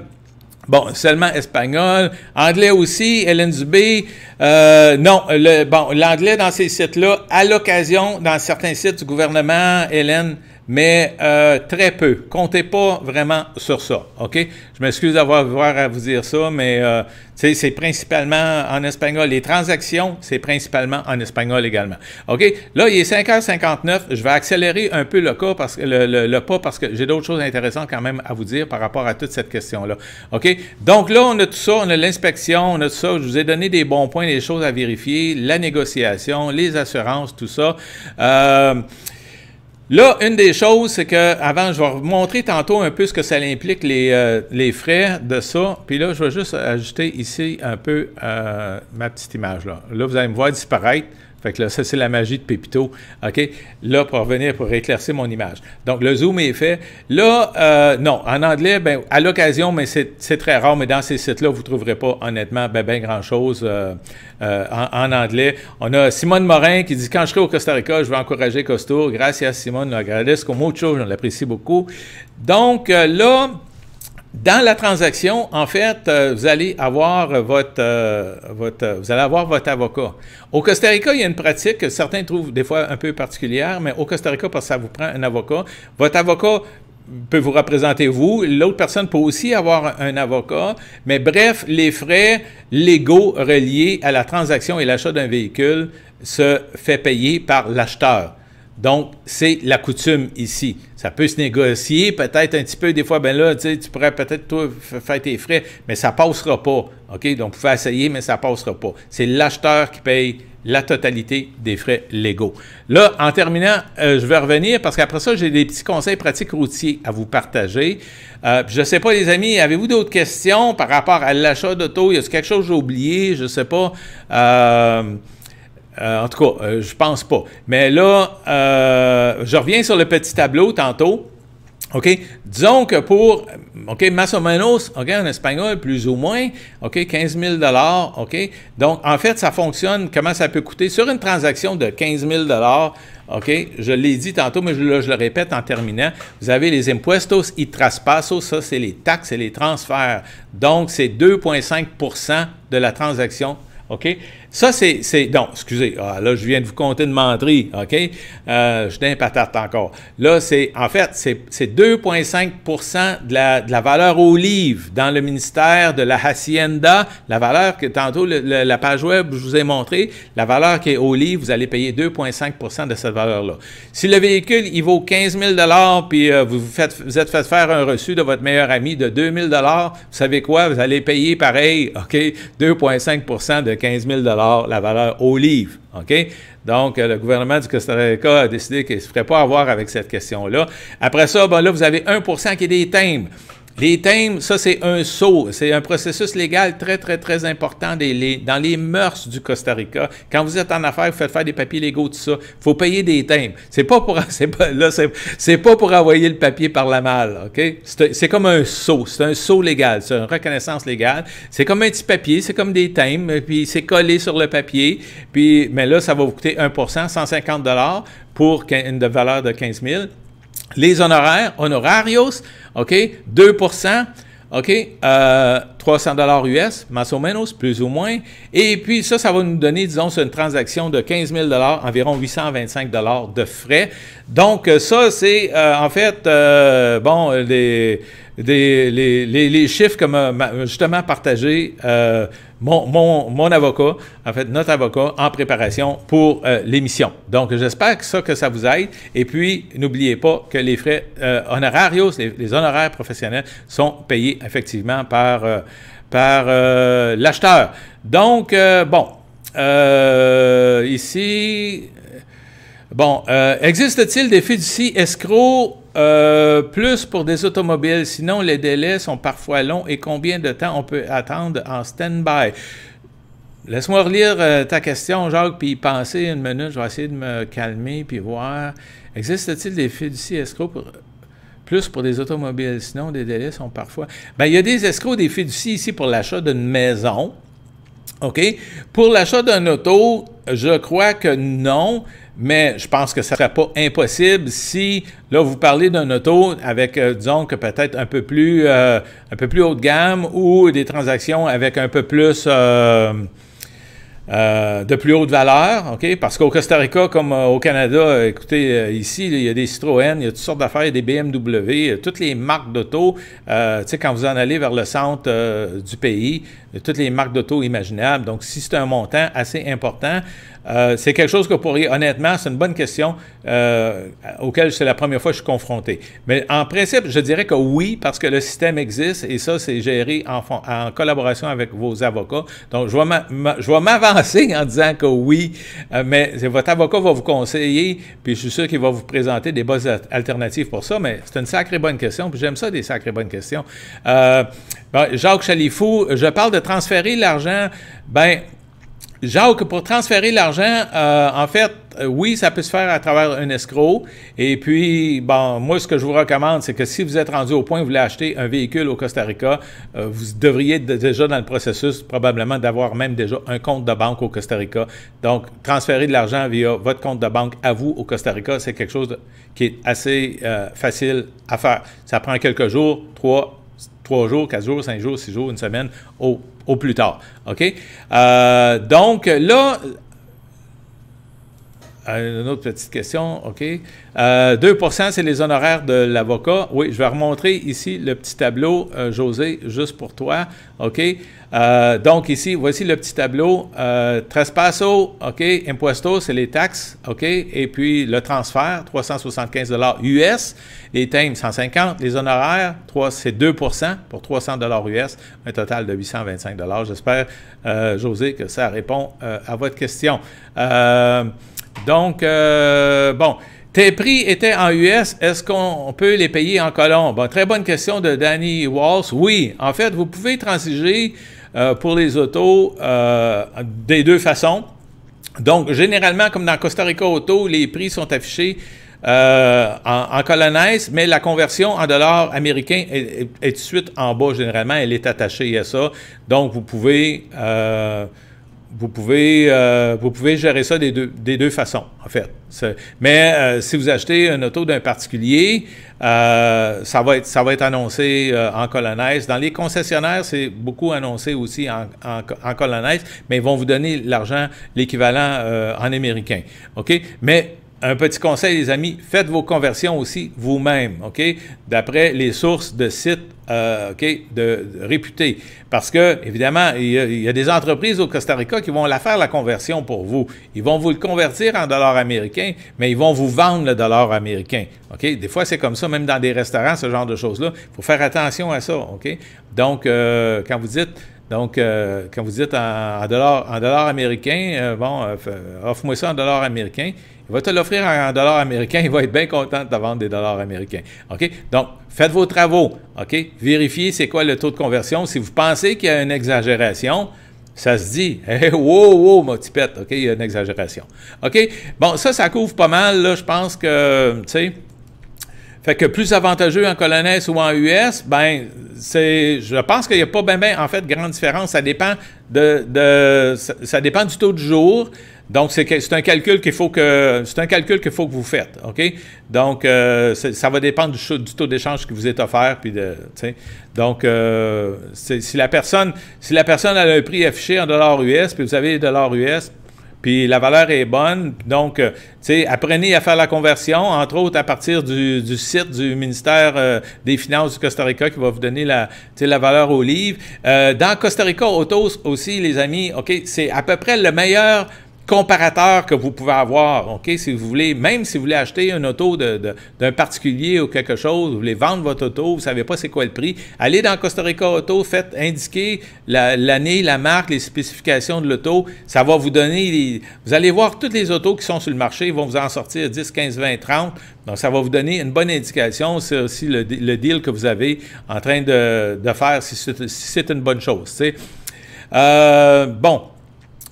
Bon, seulement espagnol. Anglais aussi, Hélène Dubé. Euh, non, le, bon, l'anglais dans ces sites-là, à l'occasion, dans certains sites du gouvernement, Hélène, mais euh, très peu. Comptez pas vraiment sur ça, OK? Je m'excuse d'avoir à vous dire ça, mais euh, c'est principalement en espagnol. Les transactions, c'est principalement en espagnol également, OK? Là, il est 5h59. Je vais accélérer un peu le, cas parce, que le, le pas parce que j'ai d'autres choses intéressantes quand même à vous dire par rapport à toute cette question-là, OK? Donc là, on a tout ça, on a l'inspection, on a tout ça. Je vous ai donné des bons points, des choses à vérifier, la négociation, les assurances, tout ça. Euh, Là, une des choses, c'est que, avant, je vais vous montrer tantôt un peu ce que ça implique, les, euh, frais de ça. Puis là, je vais juste ajouter ici un peu euh, ma petite image. Là. là, vous allez me voir disparaître. Fait que là, ça, c'est la magie de Pépito. OK? Là, pour revenir, pour éclaircir mon image. Donc, le zoom est fait. Là, euh, non, en anglais, ben, à l'occasion, mais c'est très rare, mais dans ces sites-là, vous ne trouverez pas, honnêtement, ben, ben grand-chose euh, euh, en, anglais. On a Simone Morin qui dit « Quand je serai au Costa Rica, je vais encourager à Gracias, Simone. Agradezco mucho. Je l'apprécie beaucoup. » Donc, là... Dans la transaction, en fait, euh, vous allez avoir euh, votre, vous allez avoir votre avocat. Au Costa Rica, il y a une pratique que certains trouvent des fois un peu particulière, mais au Costa Rica, parce que ça vous prend un avocat, votre avocat peut vous représenter vous, l'autre personne peut aussi avoir un avocat, mais bref, les frais légaux reliés à la transaction et l'achat d'un véhicule se fait payer par l'acheteur. Donc, c'est la coutume ici. Ça peut se négocier, peut-être un petit peu, des fois, ben là, tu pourrais peut-être, toi, faire tes frais, mais ça passera pas. OK? Donc, vous pouvez essayer, mais ça passera pas. C'est l'acheteur qui paye la totalité des frais légaux. Là, en terminant, euh, je vais revenir parce qu'après ça, j'ai des petits conseils pratiques routiers à vous partager. Euh, je ne sais pas, les amis, avez-vous d'autres questions par rapport à l'achat d'auto? Y a quelque chose que j'ai oublié? Je ne sais pas. Euh, euh, en tout cas, je euh, je pense pas. Mais là, euh, je reviens sur le petit tableau tantôt. OK? Disons que pour, OK, más menos, OK, en espagnol, plus ou moins, OK, 15 000 OK? Donc, en fait, ça fonctionne, comment ça peut coûter? Sur une transaction de 15 000 OK? Je l'ai dit tantôt, mais je, le répète en terminant. Vous avez les impuestos y traspasos, ça, c'est les taxes et les transferts. Donc, c'est 2,5 de la transaction, OK? Ça, c'est. Non, excusez. Ah, là, je viens de vous compter une menterie, OK? Euh, je suis un patate encore. Là, c'est. En fait, c'est 2,5 de la, de la valeur au livre dans le ministère de la Hacienda. La valeur que tantôt, la page web, je vous ai montré, la valeur qui est au livre, vous allez payer 2,5 de cette valeur-là. Si le véhicule, il vaut 15 000 puis euh, vous, faites, vous êtes fait faire un reçu de votre meilleur ami de 2 000 vous savez quoi? Vous allez payer pareil, OK? 2,5 de 15 000 la valeur olive, OK? Donc, euh, le gouvernement du Costa Rica a décidé qu'il ne se ferait pas avoir avec cette question-là. Après ça, ben là, vous avez 1 qui est des timbres. Les thèmes, ça c'est un saut, c'est un processus légal très très très important des, dans les mœurs du Costa Rica. Quand vous êtes en affaires, vous faites faire des papiers légaux, tout ça, faut payer des thèmes. C'est pas pour pas, là c'est pas pour envoyer le papier par la malle, ok C'est comme un saut, c'est un saut légal, c'est une reconnaissance légale. C'est comme un petit papier, c'est comme des thèmes, puis c'est collé sur le papier, puis mais là ça va vous coûter 1%, 150 pour une valeur de 15 000. Les honoraires, honorarios, OK, 2 OK, 300 euh, dollars US, maso ou menos, plus ou moins. Et puis ça, ça va nous donner, disons, une transaction de 15 000 dollars, environ 825 dollars de frais. Donc euh, ça, c'est euh, en fait, bon, les, les, les, les, chiffres comme justement partagés mon, avocat, en fait, notre avocat, en préparation pour euh, l'émission. Donc, j'espère que ça, que ça vous aide. Et puis, n'oubliez pas que les frais euh, honorarios, les, honoraires professionnels, sont payés effectivement par, euh, par l'acheteur. Donc, bon, ici, Bon, euh, existe-t-il des fiducies escrocs euh, plus pour des automobiles? Sinon, les délais sont parfois longs et combien de temps on peut attendre en stand-by? Laisse-moi relire euh, ta question, Jacques, puis penser une minute. Je vais essayer de me calmer puis voir. Existe-t-il des fiducies escrocs plus pour des automobiles? Sinon, les délais sont parfois. Bien, il y a des escrocs, des fiducies ici pour l'achat d'une maison. OK? Pour l'achat d'un auto, je crois que non mais je pense que ça ne serait pas impossible si, là, vous parlez d'un auto avec, euh, disons, que peut-être un peu plus euh, un peu plus haut de gamme ou des transactions avec un peu plus... Euh, euh, de plus haute valeur, OK? Parce qu'au Costa Rica, comme euh, au Canada, euh, écoutez, ici, il y a des Citroën, il y a toutes sortes d'affaires, des BMW, toutes les marques d'auto. tu sais, quand vous en allez vers le centre du pays, toutes les marques d'auto imaginables. Donc, si c'est un montant assez important, c'est quelque chose que vous pourriez, honnêtement, c'est une bonne question auquel c'est la première fois que je suis confronté. Mais en principe, je dirais que oui, parce que le système existe et ça, c'est géré en, en collaboration avec vos avocats. Donc, je vais m'avancer en disant que oui, euh, mais votre avocat va vous conseiller, puis je suis sûr qu'il va vous présenter des bonnes alternatives pour ça, mais c'est une sacrée bonne question, puis j'aime ça, des sacrées bonnes questions. Euh, ben, Jacques Chalifou, je parle de transférer l'argent, ben Jacques, pour transférer l'argent, euh, en fait, euh, oui, ça peut se faire à travers un escroc. Et puis, bon, moi, ce que je vous recommande, c'est que si vous êtes rendu au point où vous voulez acheter un véhicule au Costa Rica, euh, vous devriez être déjà dans le processus probablement d'avoir même déjà un compte de banque au Costa Rica. Donc, transférer de l'argent via votre compte de banque à vous au Costa Rica, c'est quelque chose qui est assez facile à faire. Ça prend quelques jours, trois, trois jours, quatre jours, cinq jours, six jours, une semaine au au plus tard. OK? Euh, donc là, euh, une autre petite question, OK. 2 euh, c'est les honoraires de l'avocat. Oui, je vais remontrer ici le petit tableau, euh, José, juste pour toi, OK. donc ici, voici le petit tableau. trespasso, OK. Impuesto, c'est les taxes, OK. Et puis le transfert, 375 US. Les thèmes, 150. Les honoraires, c'est 2 pour 300 US. Un total de 825 J'espère, José, que ça répond à votre question. Donc, euh, bon, tes prix étaient en US, est-ce qu'on peut les payer en colombe? très bonne question de Danny Walsh. Oui, en fait, vous pouvez transiger euh, pour les autos euh, des deux façons. Donc, généralement, comme dans Costa Rica Auto, les prix sont affichés en, en mais la conversion en dollars américains est, est, de suite en bas, généralement, elle est attachée à ça. Donc, vous pouvez vous pouvez, euh, vous pouvez gérer ça des deux, des deux façons, en fait. Mais euh, si vous achetez un auto d'un particulier, euh, ça, va être, ça va être annoncé euh, en colonnaise. Dans les concessionnaires, c'est beaucoup annoncé aussi en, en, en mais ils vont vous donner l'argent, l'équivalent en américain. OK? Mais un petit conseil, les amis, faites vos conversions aussi vous-même, OK? D'après les sources de sites euh, de, réputés. Parce que, évidemment, il y, a, des entreprises au Costa Rica qui vont la faire la conversion pour vous. Ils vont vous le convertir en dollars américains, mais ils vont vous vendre le dollar américain. OK? Des fois, c'est comme ça, même dans des restaurants, ce genre de choses-là. Il faut faire attention à ça. OK? Donc, euh, quand vous dites. Donc, euh, quand vous dites en, dollars en dollar américains, bon, offre-moi ça en dollars américains, il va te l'offrir en dollars américains. Il va être bien content de vendre des dollars américains. OK? Donc, faites vos travaux. OK? Vérifiez c'est quoi le taux de conversion. Si vous pensez qu'il y a une exagération, ça se dit, hey, wow, wow, ma petite OK, il y a une exagération. OK? Bon, ça, ça couvre pas mal, là, je pense que, tu sais, fait que plus avantageux en colonès ou en US, ben, c'est, je pense qu'il n'y a pas ben ben, en fait, grande différence. Ça dépend de, de ça, ça, dépend du taux du jour, donc, c'est un calcul qu'il faut que c'est un calcul qu'il faut que vous faites, OK? Donc, euh, ça va dépendre du, taux d'échange qui vous est offert, puis de, Donc, euh, si la personne si la personne a un prix affiché en dollars US, puis vous avez les dollars US, puis la valeur est bonne. Donc, euh, apprenez à faire la conversion, entre autres à partir du, site du ministère des Finances du Costa Rica qui va vous donner la, la valeur au livre. dans Costa Rica Autos aussi, les amis, OK, c'est à peu près le meilleur comparateur que vous pouvez avoir, OK, si vous voulez, même si vous voulez acheter une auto d'un particulier ou quelque chose, vous voulez vendre votre auto, vous ne savez pas c'est quoi le prix, allez dans Costa Rica Auto, faites indiquer l'année, la, marque, les spécifications de l'auto, ça va vous donner, vous allez voir toutes les autos qui sont sur le marché, ils vont vous en sortir 10, 15, 20, 30, donc ça va vous donner une bonne indication sur si le, deal que vous avez en train de, faire, si c'est une bonne chose, euh, bon,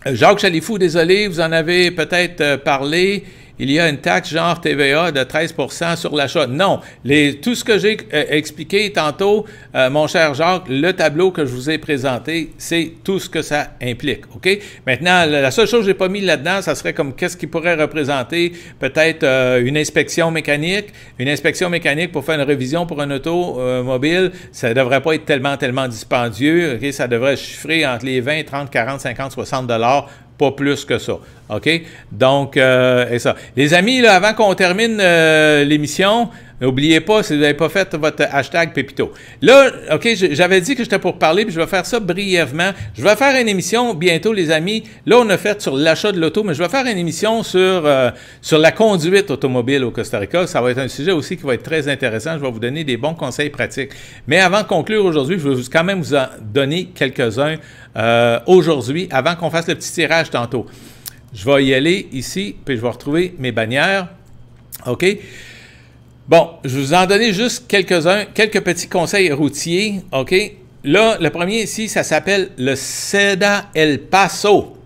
euh, Jacques Chalifou, désolé, vous en avez peut-être euh, parlé il y a une taxe genre TVA de 13 sur l'achat. Non, tout ce que j'ai euh, expliqué tantôt, euh, mon cher Jacques, le tableau que je vous ai présenté, c'est tout ce que ça implique. OK? Maintenant, la seule chose que n'ai pas mis là-dedans, ça serait comme qu'est-ce qui pourrait représenter peut-être euh, une inspection mécanique. Une inspection mécanique pour faire une révision pour un auto mobile, ça devrait pas être tellement, tellement dispendieux. Ça devrait chiffrer entre les 20, 30, 40, 50, 60 dollars pas plus que ça. OK? Donc, euh, et ça. Les amis, là, avant qu'on termine euh, l'émission, N'oubliez pas, si vous n'avez pas fait votre hashtag Pépito. Là, OK, j'avais dit que j'étais pour parler, puis je vais faire ça brièvement. Je vais faire une émission bientôt, les amis. Là, on a fait sur l'achat de l'auto, mais je vais faire une émission sur, euh, sur la conduite automobile au Costa Rica. Ça va être un sujet aussi qui va être très intéressant. Je vais vous donner des bons conseils pratiques. Mais avant de conclure aujourd'hui, je vais quand même vous en donner quelques-uns euh, aujourd'hui, avant qu'on fasse le petit tirage tantôt. Je vais y aller ici, puis je vais retrouver mes bannières. OK? Bon, je vous en donner juste quelques-uns, quelques petits conseils routiers, OK? Là, le premier ici, ça s'appelle le Seda El Paso.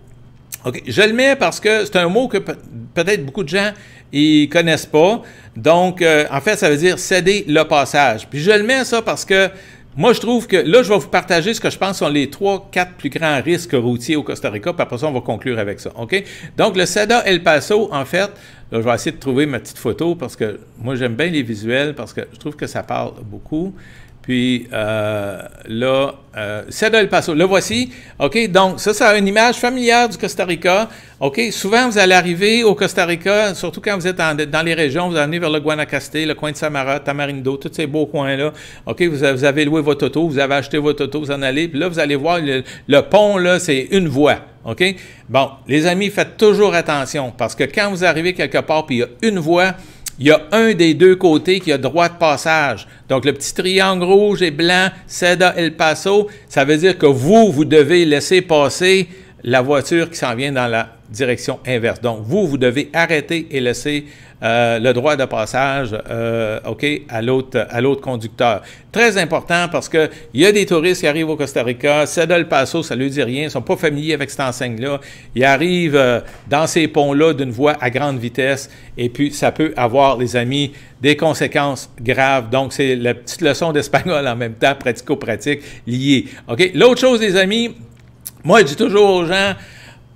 OK, je le mets parce que c'est un mot que peut-être beaucoup de gens ils connaissent pas. Donc, euh, en fait, ça veut dire céder le passage. Puis je le mets ça parce que moi, je trouve que là, je vais vous partager ce que je pense sont les trois, quatre plus grands risques routiers au Costa Rica, puis après ça, on va conclure avec ça. OK? Donc, le Sada El Paso, en fait, là, je vais essayer de trouver ma petite photo parce que moi, j'aime bien les visuels parce que je trouve que ça parle beaucoup. Puis euh, là, euh, de El Paso, le voici. OK, donc ça, ça une image familière du Costa Rica. OK, souvent, vous allez arriver au Costa Rica, surtout quand vous êtes dans les régions, vous allez vers le Guanacaste, le coin de Samara, Tamarindo, tous ces beaux coins-là. OK, vous, avez loué votre auto, vous avez acheté votre auto, vous en allez. Puis là, vous allez voir, le, le pont, là, c'est une voie. OK? Bon, les amis, faites toujours attention parce que quand vous arrivez quelque part, puis il y a une voie, il y a un des deux côtés qui a droit de passage. Donc, le petit triangle rouge et blanc, Seda El Paso, ça veut dire que vous, vous devez laisser passer la voiture qui s'en vient dans la direction inverse. Donc, vous, vous devez arrêter et laisser euh, le droit de passage euh, à l'autre conducteur. Très important parce qu'il y a des touristes qui arrivent au Costa Rica, c'est le Paso, ça ne lui dit rien, ils ne sont pas familiers avec cette enseigne-là. Ils arrivent euh, dans ces ponts-là d'une voie à grande vitesse et puis ça peut avoir, les amis, des conséquences graves. Donc, c'est la petite leçon d'espagnol en même temps, pratico-pratique, liée. Ok, L'autre chose, les amis, moi, je dis toujours aux gens,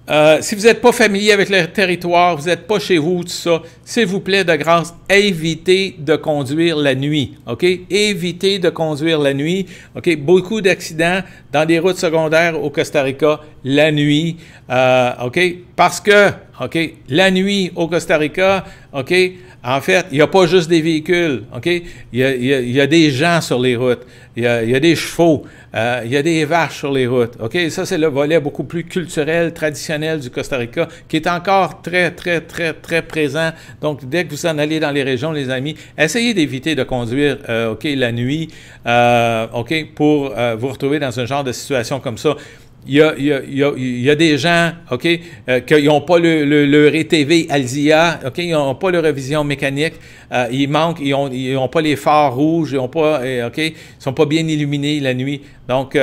euh, si vous n'êtes pas familier avec le territoire, vous n'êtes pas chez vous, tout ça, s'il vous plaît, de grâce, évitez de conduire la nuit. OK? Évitez de conduire la nuit. OK? Beaucoup d'accidents dans des routes secondaires au Costa Rica la nuit. Euh, OK? Parce que, OK? La nuit au Costa Rica, OK? En fait, il n'y a pas juste des véhicules, OK? Il y, y a, des gens sur les routes, il y, y a, des chevaux, euh, il y a des vaches sur les routes, OK? Ça, c'est le volet beaucoup plus culturel, traditionnel du Costa Rica, qui est encore très, très, très, très présent. Donc, dès que vous en allez dans les régions, les amis, essayez d'éviter de conduire, euh, OK, la nuit, euh, OK, pour euh, vous retrouver dans un genre de situation comme ça il y a, des gens, OK, euh, qui n'ont pas le, le, leur e Alzia, OK, ils n'ont pas leur révision mécanique, euh, ils manquent, ils n'ont pas les phares rouges, ils ont pas, euh, OK, ils sont pas bien illuminés la nuit. Donc,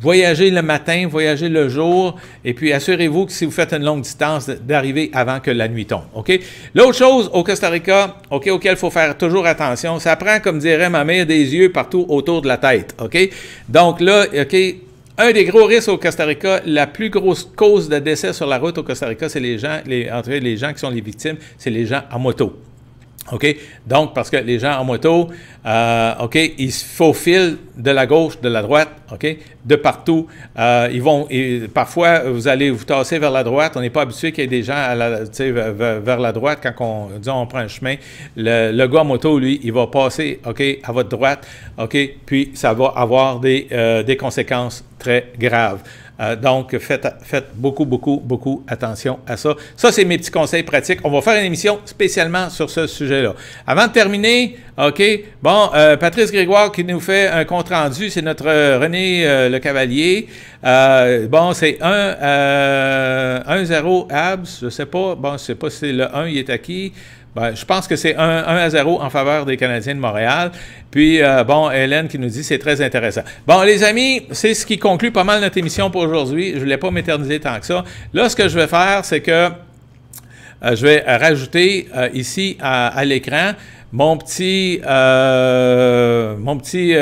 voyagez le matin, voyagez le jour, et puis assurez-vous que si vous faites une longue distance, d'arriver avant que la nuit tombe. OK? L'autre chose au Costa Rica, OK, auquel il faut faire toujours attention, ça prend, comme dirait ma mère, des yeux partout autour de la tête. OK? Donc là, OK, un des gros risques au Costa Rica, la plus grosse cause de décès sur la route au Costa Rica, c'est les gens, les, entre les gens qui sont les victimes, c'est les gens à moto. OK? Donc, parce que les gens en moto, euh, OK, ils se faufilent de la gauche, de la droite, OK? De partout. Euh, ils vont, parfois, vous allez vous tasser vers la droite. On n'est pas habitué qu'il y ait des gens à la, vers, la droite quand on, on prend un chemin. Le, le, gars en moto, lui, il va passer, OK, à votre droite, OK? Puis, ça va avoir des, euh, des conséquences très graves. Euh, donc, faites, beaucoup, beaucoup, beaucoup attention à ça. Ça, c'est mes petits conseils pratiques. On va faire une émission spécialement sur ce sujet-là. Avant de terminer, OK, bon, euh, Patrice Grégoire qui nous fait un compte-rendu, c'est notre euh, René Lecavalier. Le Cavalier. bon, c'est 1-0 Abs, je ne sais pas. Bon, je ne sais pas si c'est le 1, il est acquis. Ben, je pense que c'est 1, à 0 en faveur des Canadiens de Montréal. Puis, euh, bon, Hélène qui nous dit c'est très intéressant. Bon, les amis, c'est ce qui conclut pas mal notre émission pour aujourd'hui. Je ne voulais pas m'éterniser tant que ça. Là, ce que je vais faire, c'est que euh, je vais rajouter euh, ici à, l'écran mon petit, euh, mon petit,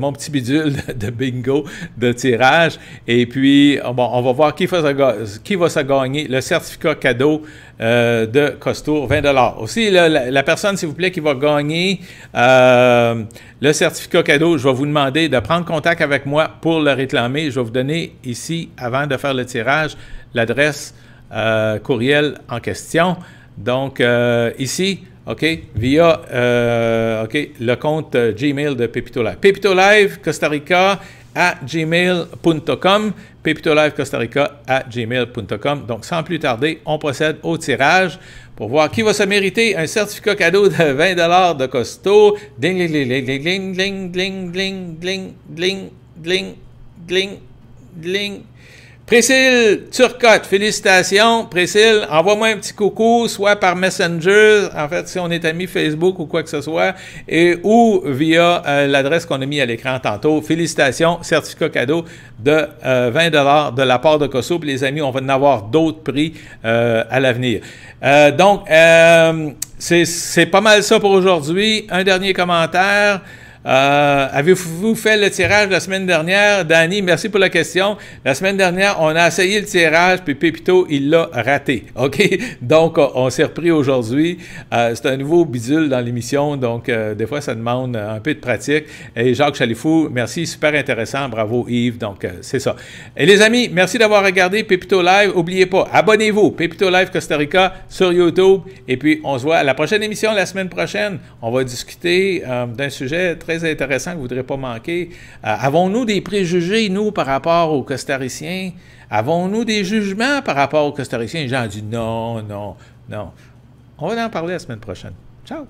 mon petit bidule de bingo de tirage. Et puis, bon, on va voir qui va, se, qui va se gagner le certificat cadeau euh, de Costour, 20 Aussi, la, la, personne, s'il vous plaît, qui va gagner le certificat cadeau, je vais vous demander de prendre contact avec moi pour le réclamer. Je vais vous donner ici, avant de faire le tirage, l'adresse courriel en question. Donc, ici, OK, via OK, le compte Gmail de Pepito Live. Pepito Live Costa Rica à gmail.com, Pepito Live Costa Rica à gmail.com. Donc, sans plus tarder, on procède au tirage pour voir qui va se mériter un certificat cadeau de 20 de costaud. Ding, Priscille Turcotte, félicitations. Priscille, envoie-moi un petit coucou, soit par Messenger, en fait, si on est amis Facebook ou quoi que ce soit, et ou via euh, l'adresse qu'on a mis à l'écran tantôt. Félicitations, certificat cadeau de 20 euh, dollars de la part de Cosso. les amis, on va en avoir d'autres prix euh, à l'avenir. donc, c'est pas mal ça pour aujourd'hui. Un dernier commentaire. Euh, avez-vous fait le tirage la semaine dernière? Danny, merci pour la question. La semaine dernière, on a essayé le tirage, puis Pépito, il l'a raté. OK? Donc, euh, on s'est repris aujourd'hui. Euh, c'est un nouveau bidule dans l'émission, donc des fois, ça demande un peu de pratique. Et Jacques Chalifou, merci, super intéressant. Bravo, Yves. Donc, c'est ça. Et les amis, merci d'avoir regardé Pepito Live. N'oubliez pas, abonnez-vous, Pépito Live Costa Rica sur YouTube. Et puis, on se voit à la prochaine émission la semaine prochaine. On va discuter d'un sujet très intéressant que vous ne voudrez pas manquer. Euh, avons-nous des préjugés, nous, par rapport aux Costariciens? Avons-nous des jugements par rapport aux Costariciens? Les dit non, non, non. On va en parler la semaine prochaine. Ciao!